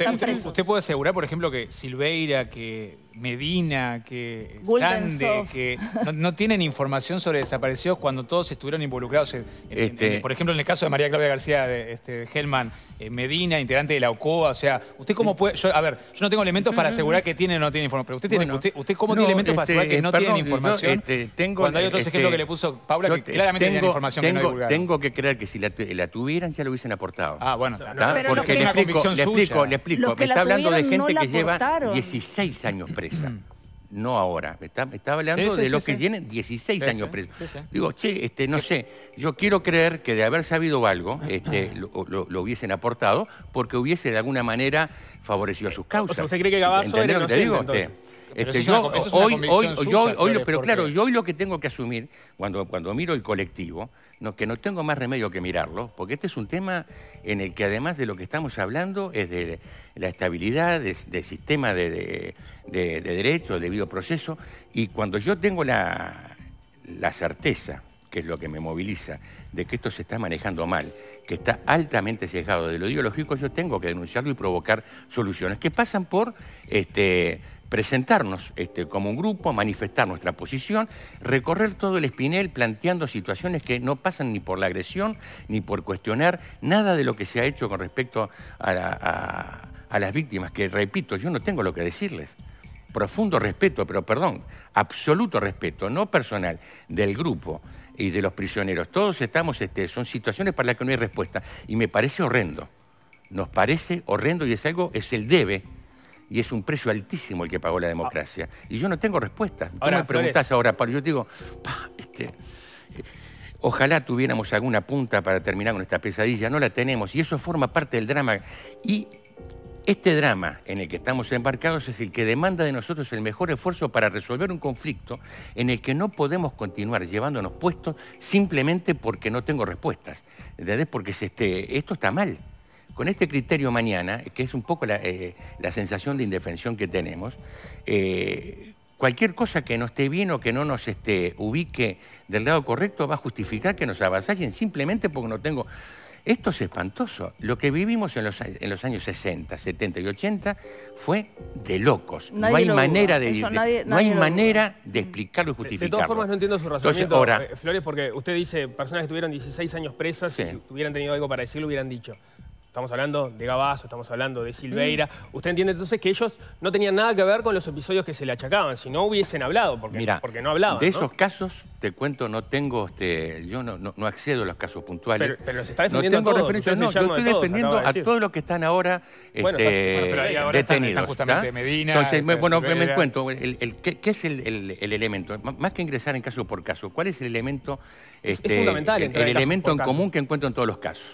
Speaker 2: Usted puede asegurar, por ejemplo, que Silveira, que Medina, que Sande, que
Speaker 1: no, tienen información sobre desaparecidos cuando todos estuvieron involucrados. En, este... por ejemplo, en el caso de María Claudia García de, este, eh, Medina, integrante de la OCOA, o sea, ¿usted cómo puede...? a ver, yo no tengo elementos para asegurar que tiene o no tiene información, pero usted, tiene, usted, ¿cómo tiene elementos para este, asegurar que no tienen información? Este, cuando hay otros este, ejemplos que le puso Paula que claramente tengo, tienen información que no hay. Tengo
Speaker 2: que creer que si la, tuvieran ya lo hubiesen aportado. Ah, bueno. Pero Porque le explico, le explico, le explico, Me está hablando de gente que lleva 16 años presa. Mm. No ahora, está, hablando de los que tienen 16 años presos. Digo, che, este, no sé, yo quiero creer que de haber sabido algo, este, lo, hubiesen aportado, porque hubiese de alguna manera favorecido a sus causas. O sea, cree que Gabazo digo? Este, hoy, pero claro, yo hoy lo que tengo que asumir, cuando, cuando miro el colectivo, que no tengo más remedio que mirarlo, porque este es un tema en el que además de lo que estamos hablando es de la estabilidad del sistema de, de, de, derecho, proceso bioproceso, y cuando yo tengo la, certeza, que es lo que me moviliza, de que esto se está manejando mal, que está altamente sesgado de lo ideológico, yo tengo que denunciarlo y provocar soluciones que pasan por... Este, presentarnos este, como un grupo, manifestar nuestra posición, recorrer todo el espinel planteando situaciones que no pasan ni por la agresión, ni por cuestionar nada de lo que se ha hecho con respecto a, las víctimas, que repito, yo no tengo lo que decirles profundo respeto, pero perdón, absoluto respeto, no personal, del grupo y de los prisioneros. Todos estamos, este, son situaciones para las que no hay respuesta. Y me parece horrendo. Nos parece horrendo y es algo, es el debe y es un precio altísimo el que pagó la ah. democracia. Y yo no tengo respuestas. Tú me preguntas ahora, Pablo, yo digo, este, eh, ojalá tuviéramos alguna punta para terminar con esta pesadilla, no la tenemos, y eso forma parte del drama. Y este drama en el que estamos embarcados es el que demanda de nosotros el mejor esfuerzo para resolver un conflicto en el que no podemos continuar llevándonos puestos simplemente porque no tengo respuestas. ¿Entendés? Porque este, esto está mal. Con este criterio mañana, que es un poco la, eh, sensación de indefensión que tenemos, eh, cualquier cosa que no esté bien o que no nos esté ubique del lado correcto va a justificar que nos avasallen simplemente porque no tengo... Esto es espantoso. Lo que vivimos en los, en los años 60, 70 y 80 fue de locos. no hay manera de, no hay manera de explicarlo y justificarlo. De, todas formas no entiendo su razonamiento, eh,
Speaker 3: Flores, porque usted dice personas que estuvieron 16 años presas, si hubieran tenido algo para decir lo hubieran dicho. Estamos hablando de Gabazo, estamos hablando de Silveira. Mm. Usted entiende entonces que ellos no tenían nada que ver con los episodios que se le achacaban, si no hubiesen hablado, porque,
Speaker 2: porque no hablaban. De esos casos te cuento, no tengo, este, yo no, no, accedo a los casos puntuales. Pero, pero se está defendiendo no a todos, no, yo estoy defendiendo a todos los que están ahora este, detenidos. Están, entonces, este, bueno, me cuento. ¿qué, es el, elemento? Más que ingresar en caso por caso, ¿cuál es el elemento,
Speaker 3: este, el, elemento en común
Speaker 2: que encuentro en todos los casos?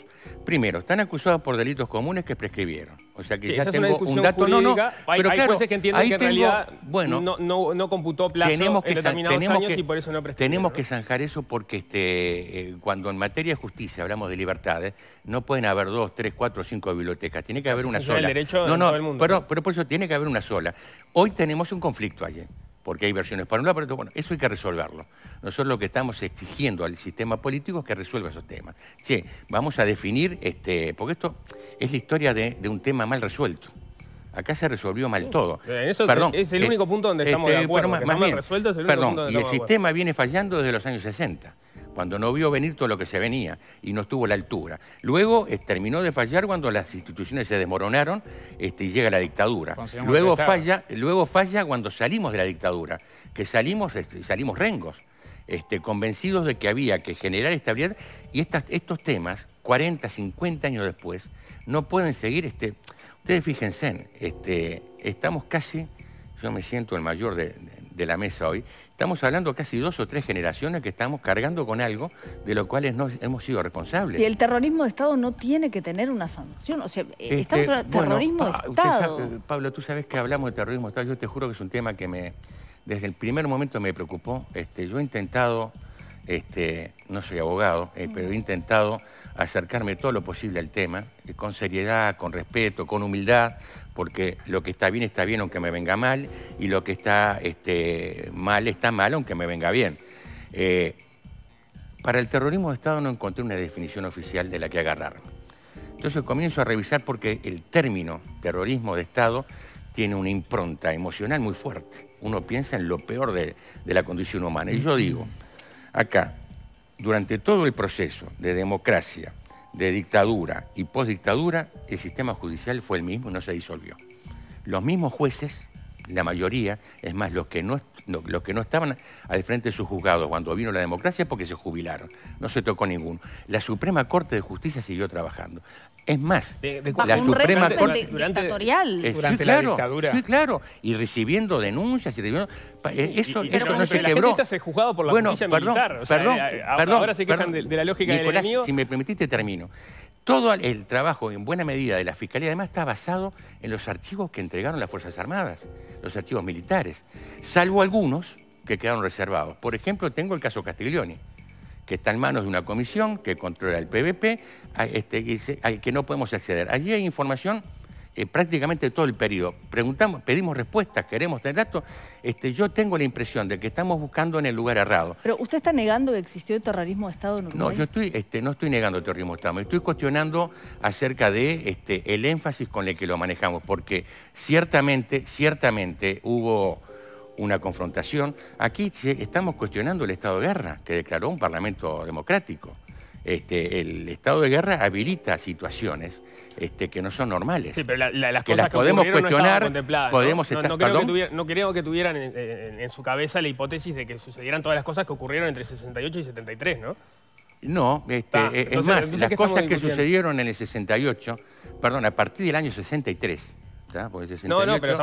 Speaker 2: Primero, están acusados por delitos comunes que prescribieron. O sea que ya tengo un dato. no, no. pero claro, jueces que entienden que en realidad bueno,
Speaker 3: no, no, no, computó plazo tenemos que, en determinados años y por eso
Speaker 2: no prescribió. Tenemos que zanjar eso porque este, eh, cuando en materia de justicia hablamos de libertades, no pueden haber dos, tres, cuatro, cinco bibliotecas. Tiene que haber una sola. no, no, Pero, pero por eso tiene que haber una sola. Hoy tenemos un conflicto allí, porque hay versiones para un lado, pero bueno, eso hay que resolverlo. Nosotros lo que estamos exigiendo al sistema político es que resuelva esos temas. Che, vamos a definir, este, porque esto es la historia de un tema mal resuelto. Acá se resolvió mal todo. Eh, es el único este, punto donde este, estamos más, perdón, y el sistema viene fallando desde los años 60 cuando no vio venir todo lo que se venía y no estuvo a la altura. Luego eh, terminó de fallar cuando las instituciones se desmoronaron este, y llega la dictadura. Luego falla, luego falla cuando salimos de la dictadura, que salimos, salimos rengos, convencidos de que había que generar estabilidad y estas, estos temas, 40, 50 años después, no pueden seguir... Este, Ustedes fíjense, este, estamos casi, yo me siento el mayor de, la mesa hoy, estamos hablando casi dos o tres generaciones que estamos cargando con algo de lo cual no hemos sido responsables. Y el
Speaker 4: terrorismo de Estado no tiene que tener una sanción. O sea, eh, este, estamos hablando de terrorismo de
Speaker 2: Estado. Pablo, tú sabes que hablamos de terrorismo de Estado. Yo te juro que es un tema que me, desde el primer momento me preocupó. Este, yo he intentado este, no soy abogado, eh, pero he intentado acercarme todo lo posible al tema, eh, con seriedad, con respeto, con humildad, porque lo que está bien está bien aunque me venga mal, y lo que está este, mal está mal aunque me venga bien. Eh, para el terrorismo de Estado no encontré una definición oficial de la que agarrar. Entonces comienzo a revisar porque el término terrorismo de Estado tiene una impronta emocional muy fuerte. Uno piensa en lo peor de, de la condición humana. Y yo digo, Acá, durante todo el proceso de democracia, de dictadura y postdictadura, el sistema judicial fue el mismo no se disolvió. Los mismos jueces la mayoría, es más, los que no, los que no estaban al frente de sus juzgados cuando vino la democracia es porque se jubilaron, no se tocó ninguno. La Suprema Corte de Justicia siguió trabajando. Es más, la Suprema Corte durante,
Speaker 4: dictatorial.
Speaker 2: Eh, durante sí, la claro, dictadura. Sí, claro, y recibiendo denuncias y recibiendo, eh, eso, no se eso pero, no se la quebró. Gente está por la bueno, justicia militar. perdón, eh, perdón, ahora se quejan de, la lógica del enemigo. si me permitiste termino. Todo el trabajo, en buena medida, de la Fiscalía, además, está basado en los archivos que entregaron las Fuerzas Armadas, los archivos militares, salvo algunos que quedaron reservados. Por ejemplo, tengo el caso Castiglioni, que está en manos de una comisión que controla el PVP, este, al que no podemos acceder. Allí hay información eh, prácticamente todo el periodo. Preguntamos, pedimos respuestas, queremos tener datos. Este, yo tengo la impresión de que estamos buscando en el lugar errado.
Speaker 4: Pero usted está negando que existió el terrorismo de Estado en Uruguay. No, yo
Speaker 2: estoy, este, no estoy negando el terrorismo de Estado, estoy cuestionando acerca de este, el énfasis con el que lo manejamos, porque ciertamente, ciertamente hubo una confrontación. Aquí estamos cuestionando el estado de guerra que declaró un parlamento democrático. Este, el estado de guerra habilita situaciones este, que no son normales. Sí, pero las que las podemos cuestionar, no podemos estar...
Speaker 3: No, creo que tuvieran en, su cabeza la hipótesis de que sucedieran todas las cosas que ocurrieron entre 68 y 73, ¿no?
Speaker 2: No, este, eh, es más, las cosas que sucedieron en el 68, perdón, a partir del año 63, no, no, pero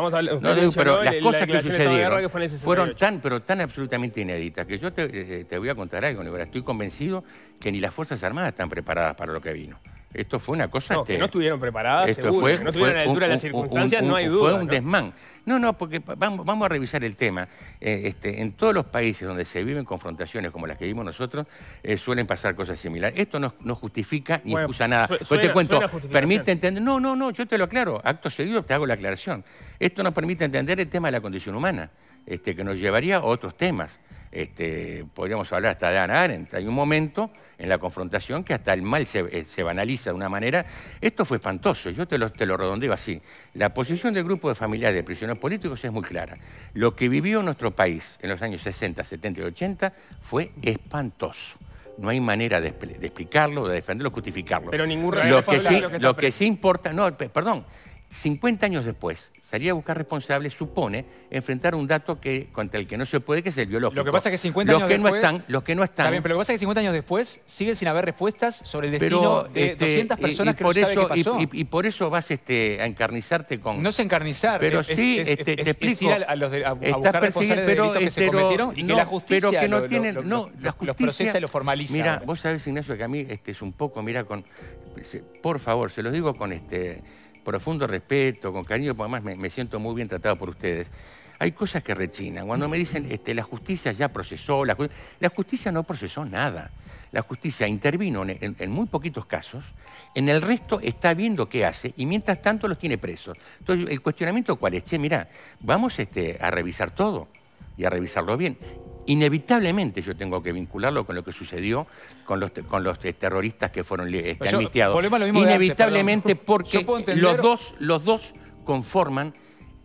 Speaker 2: las cosas que sucedieron fueron tan, pero tan absolutamente inéditas que yo te eh, voy a contar algo, Estoy convencido que ni las Fuerzas Armadas están preparadas para lo que vino. Esto fue una cosa... No, que este, no
Speaker 3: estuvieron preparadas, seguro, que no estuvieron a la altura de las circunstancias, no hay duda. Fue un
Speaker 2: desmán. No, no, porque vamos, a revisar el tema. Eh, este, en todos los países donde se viven confrontaciones como las que vimos nosotros, eh, suelen pasar cosas similares. Esto no, justifica ni excusa nada. Pues te cuento, permite entender... No, no, no, yo te lo aclaro. Acto seguido te hago la aclaración. Esto nos permite entender el tema de la condición humana, este, que nos llevaría a otros temas este, podríamos hablar hasta de Ana Arendt. Hay un momento en la confrontación que hasta el mal se, eh, banaliza de una manera. Esto fue espantoso, yo te lo, te redondeo así. La posición del grupo de familiares de prisioneros políticos es muy clara. Lo que vivió nuestro país en los años 60, 70 y 80 fue espantoso no hay manera de, explicarlo, de defenderlo, justificarlo. Pero ningún lo que, lo que, lo que sí importa, no, perdón, 50 años después, salir a buscar responsables supone enfrentar un dato que, contra el que no se puede, que es el biológico. Lo que pasa que 50 los que no están, los que no están. Está bien, pero lo que pasa es que 50 años después siguen sin haber respuestas sobre
Speaker 1: el destino de 200 este, personas que por eso, pasó.
Speaker 2: Y, por eso vas este, a encarnizarte con... No se encarnizar. Pero sí, este, te explico. a, los a, buscar responsables de delitos que se cometieron y que la justicia pero que no tienen, los procesa y los formaliza. Mira, vos sabés, Ignacio, que a mí este, es un poco, mira, con... Por favor, se los digo con este profundo respeto, con cariño, porque además me, siento muy bien tratado por ustedes hay cosas que rechinan. Cuando me dicen, este, la justicia ya procesó, la, justicia no procesó nada. La justicia intervino en, muy poquitos casos, en el resto está viendo qué hace y mientras tanto los tiene presos. Entonces, el cuestionamiento cuál es, che, mira, vamos este, a revisar todo y a revisarlo bien inevitablemente yo tengo que vincularlo con lo que sucedió con los, eh, terroristas que fueron este, Inevitablemente porque los dos, conforman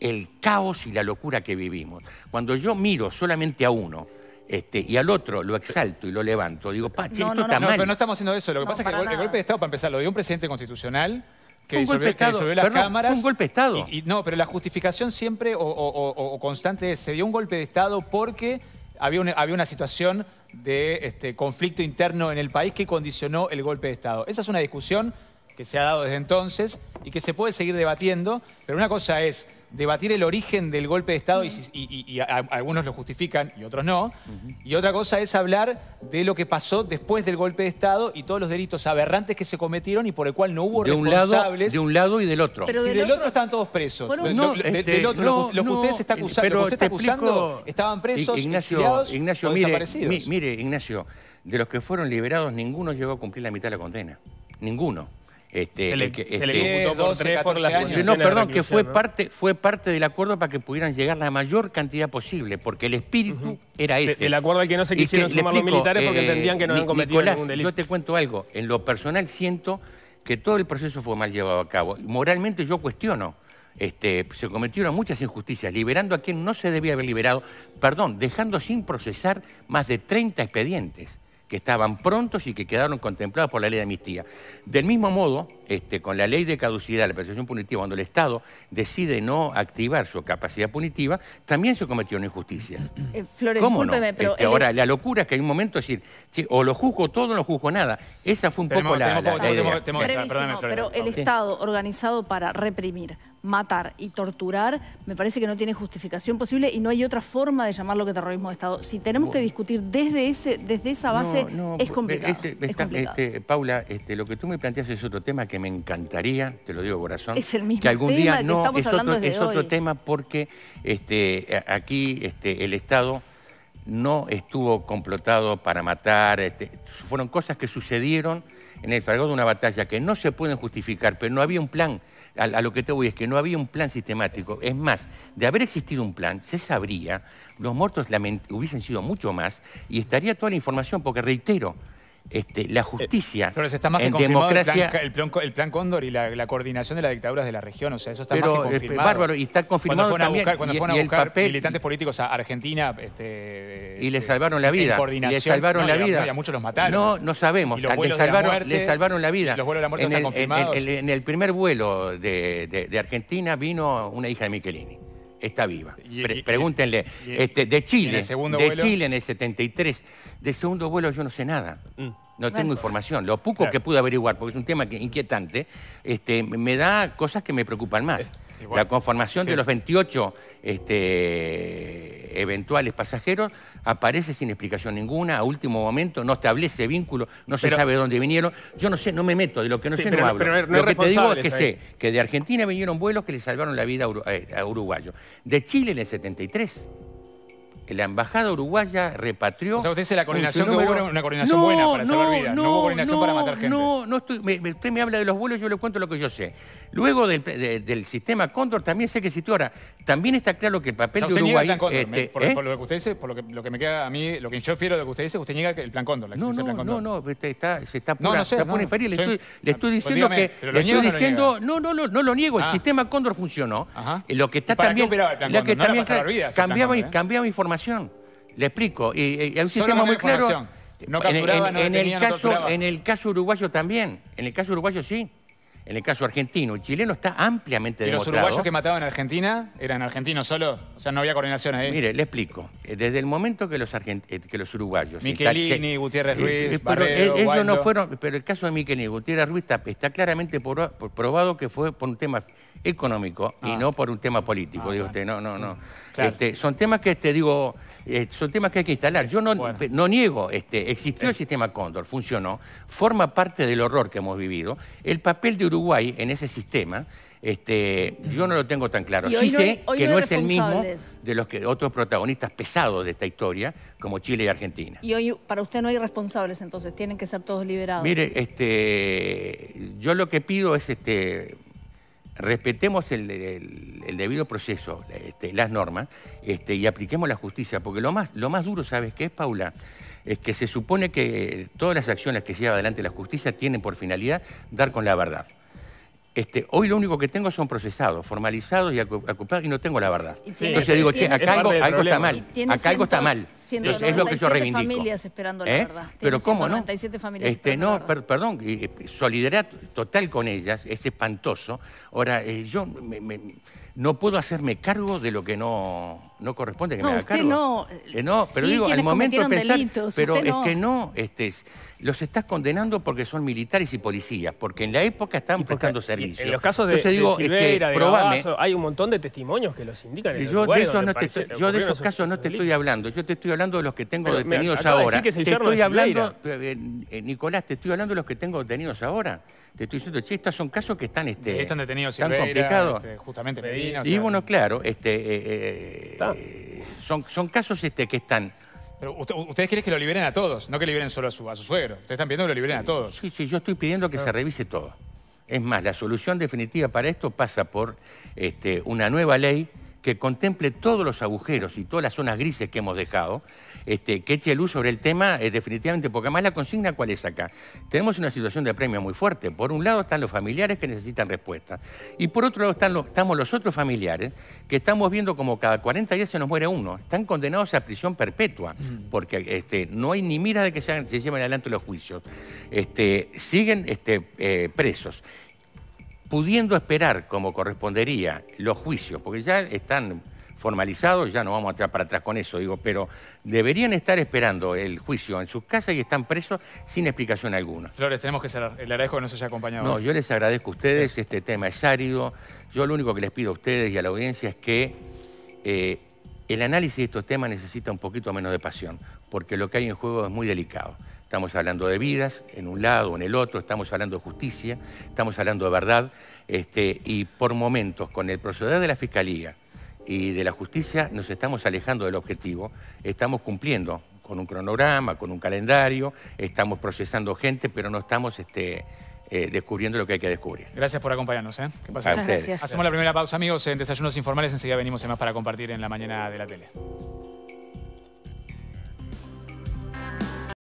Speaker 2: el caos y la locura que vivimos. Cuando yo miro solamente a uno, este, y al otro lo exalto y lo levanto. Digo, pache, esto no, está no, mal. No, pero no estamos haciendo eso. Lo que pasa es que el,
Speaker 1: golpe de Estado, para empezar, lo dio un presidente constitucional que disolvió, las cámaras. Fue un
Speaker 2: golpe de Estado. Y,
Speaker 1: no, pero la justificación siempre o constante es, se dio un golpe de Estado porque había una, situación de este, conflicto interno en el país que condicionó el golpe de Estado. Esa es una discusión que se ha dado desde entonces y que se puede seguir debatiendo, pero una cosa es debatir el origen del golpe de Estado, y, algunos lo justifican y otros no. Y otra cosa es hablar de lo que pasó después del golpe de Estado y todos los delitos aberrantes que se cometieron y por el cual no hubo responsables.
Speaker 2: de un lado y del otro. Pero del, otro, están todos presos.
Speaker 1: Este, del otro, que usted está acusando, usted está acusando estaban presos, Ignacio,
Speaker 2: desaparecidos. mire, Ignacio, de los que fueron liberados, ninguno llegó a cumplir la mitad de la condena. Ninguno que, por No, perdón, que fue, parte, fue parte del acuerdo para que pudieran llegar la mayor cantidad posible, porque el espíritu era ese. El acuerdo al que no se quisieron sumar los militares porque eh, entendían que no habían cometido ningún delito. Yo te cuento algo. En lo personal siento que todo el proceso fue mal llevado a cabo. Moralmente yo cuestiono. Este, se cometieron muchas injusticias, liberando a quien no se debía haber liberado, perdón, dejando sin procesar más de 30 expedientes que estaban prontos y que quedaron contemplados por la ley de amnistía. Del mismo modo, este, con la ley de caducidad, la persecución punitiva, cuando el Estado decide no activar su capacidad punitiva, también se cometió una injusticia.
Speaker 4: Eh, Flores, ¿Cómo pero este, Ahora,
Speaker 2: la locura es que hay un momento decir, o lo juzgo todo o no lo juzgo nada. Esa fue un poco la, idea. pero el Estado
Speaker 4: organizado para reprimir, matar y torturar, me parece que no tiene justificación posible y no hay otra forma de llamarlo que terrorismo de Estado. Si tenemos que discutir desde, ese, desde esa base, es complicado. Este,
Speaker 2: Paula, lo que tú me planteas es otro tema que me encantaría, te lo digo corazón, es el mismo que algún tema día no, es, otro, otro, tema porque este, aquí este, el Estado no estuvo complotado para matar, este, fueron cosas que sucedieron en el fragor de una batalla que no se pueden justificar, pero no había un plan, a, lo que te voy es que no había un plan sistemático. Es más, de haber existido un plan, se sabría, los muertos hubiesen sido mucho más y estaría toda la información, porque reitero, este, la justicia. Eh, en democracia, el
Speaker 1: plan, Cóndor y la, coordinación de las dictaduras de la región, o sea, eso está más que eh, confirmado. Bárbaro, y está confirmado cuando fueron también, a buscar, cuando fueron a buscar militantes políticos a Argentina... Este, y
Speaker 2: le este, salvaron la vida. Le salvaron la vida. a muchos
Speaker 1: los mataron. No,
Speaker 2: no sabemos. Y los le, salvaron, salvaron la vida. los vuelos de la muerte en están el, confirmados. En, el primer vuelo de, de, de Argentina vino una hija de Michelini está viva. pregúntenle. Este, de Chile, de Chile en el 73, de segundo vuelo yo no sé nada. Mm. No tengo información. Lo poco que pude averiguar, porque es un tema inquietante, este, me da cosas que me preocupan más. Eh, la conformación de los 28 este, eventuales pasajeros aparece sin explicación ninguna, a último momento, no establece vínculo, no se sabe de dónde vinieron. Yo no sé, no me meto, de lo que no sé no hablo. lo que te digo es que sé que de Argentina vinieron vuelos que le salvaron la vida a, eh, Uruguayo. De Chile en el 73 la embajada uruguaya repatrió... O sea, usted dice la coordinación que hubo una coordinación buena para salvar vidas, no, hubo coordinación para matar gente. No, no, estoy, usted me habla de los vuelos, yo le cuento lo que yo sé. Luego del, sistema Cóndor también sé que existió. Ahora, también está claro que el papel de Uruguay... Plan Cóndor, este, ¿eh? por, lo que usted dice, por lo que, lo que me queda a mí, lo que yo fiero de lo que usted dice, usted niega el plan Cóndor, la no, no, No, no, este, está, se está pura, no, está pues Le, estoy, diciendo que... no, no, no, no lo niego, el ah. sistema Cóndor funcionó. Eh, lo que está también... ¿eh? Cambiaba información le explico. Y, hay un sistema muy claro. No en, el caso, en el caso uruguayo también. En el caso uruguayo sí en el caso argentino. El chileno está ampliamente ¿Y los uruguayos que mataron en Argentina eran argentinos solos? O sea, no había coordinación ahí. Mire, le explico. Eh, desde el momento que los, eh, que los uruguayos... Gutiérrez Ruiz, Pero eh, ellos no fueron... Pero el caso de y Gutiérrez Ruiz está, claramente probado que fue por un tema económico y ah. no por un tema político, ah, digo usted. No, no, no. Este, son temas que, te este, digo, son temas que hay que instalar. Yo no, niego, este, existió el sistema Cóndor, funcionó, forma parte del horror que hemos vivido. El papel de Uruguay en ese sistema, este, yo no lo tengo tan claro. Sí sé que no, es el mismo de los que otros protagonistas pesados de esta historia, como Chile y Argentina.
Speaker 4: Y hoy para usted no hay responsables, entonces tienen que ser todos liberados. Mire,
Speaker 2: este, yo lo que pido es este, respetemos el, debido proceso, este, las normas, este, y apliquemos la justicia, porque lo más, lo más duro, ¿sabes qué es, Paula? es que se supone que todas las acciones que lleva adelante la justicia tienen por finalidad dar con la verdad. Este, hoy lo único que tengo son procesados, formalizados y ocupados, y no tengo la verdad. Entonces digo, che, acá algo, está mal. Acá algo está mal. Entonces, es lo que yo reivindico. familias
Speaker 4: esperando la ¿Eh? verdad. Pero cómo, ¿no? este,
Speaker 2: no, perdón, eh, solidaridad total con ellas es espantoso. Ahora, eh, yo me, no puedo hacerme cargo de lo que no, corresponde que me haga cargo.
Speaker 4: No, eh, no pero digo, al momento de pensar, pero es que
Speaker 2: no, este, los estás condenando porque son militares y policías, porque en la época estaban prestando servicio. En los casos de, Entonces, digo, Silveira, hay un montón
Speaker 3: de testimonios que los indican. yo, de, esos casos no te estoy hablando,
Speaker 2: yo te estoy hablando de los
Speaker 3: que tengo detenidos ahora. te estoy hablando,
Speaker 2: Nicolás, te estoy hablando de los que tengo detenidos ahora te estoy diciendo, estos son casos que están... Este, están detenidos tan complicados. Este, justamente Medina. y bueno, claro, este, eh, eh, eh, son, son casos este, que están...
Speaker 1: Pero ustedes
Speaker 2: quieren que lo liberen a todos, no que liberen solo a su, suegro. Ustedes están pidiendo que lo liberen a todos. Sí, sí, yo estoy pidiendo que se revise todo. Es más, la solución definitiva para esto pasa por este, una nueva ley que contemple todos los agujeros y todas las zonas grises que hemos dejado, este, que eche luz sobre el tema eh, definitivamente, porque además la consigna cuál es acá. Tenemos una situación de premio muy fuerte. Por un lado están los familiares que necesitan respuesta y por otro lado están estamos los otros familiares que estamos viendo como cada 40 días se nos muere uno. Están condenados a prisión perpetua mm. porque este, no hay ni mira de que se, lleven adelante los juicios. Este, siguen este, eh, presos pudiendo esperar como correspondería los juicios, porque ya están formalizados, ya no vamos a para atrás con eso, digo, pero deberían estar esperando el juicio en sus casas y están presos sin explicación alguna.
Speaker 1: Flores, tenemos que cerrar. Le agradezco que nos haya acompañado. No, yo
Speaker 2: les agradezco a ustedes, este tema es árido. Yo lo único que les pido a ustedes y a la audiencia es que eh, el análisis de estos temas necesita un poquito menos de pasión, porque lo que hay en juego es muy delicado. Estamos hablando de vidas en un lado o en el otro, estamos hablando de justicia, estamos hablando de verdad, este, y por momentos, con el proceder de la Fiscalía y de la justicia, nos estamos alejando del objetivo, estamos cumpliendo con un cronograma, con un calendario, estamos procesando gente, pero no estamos este, eh, descubriendo lo que hay que descubrir.
Speaker 1: Gracias por acompañarnos. ¿eh? ¿Qué pasa? Hacemos la primera pausa, amigos, en Desayunos Informales. Enseguida venimos más para compartir en la mañana de la tele.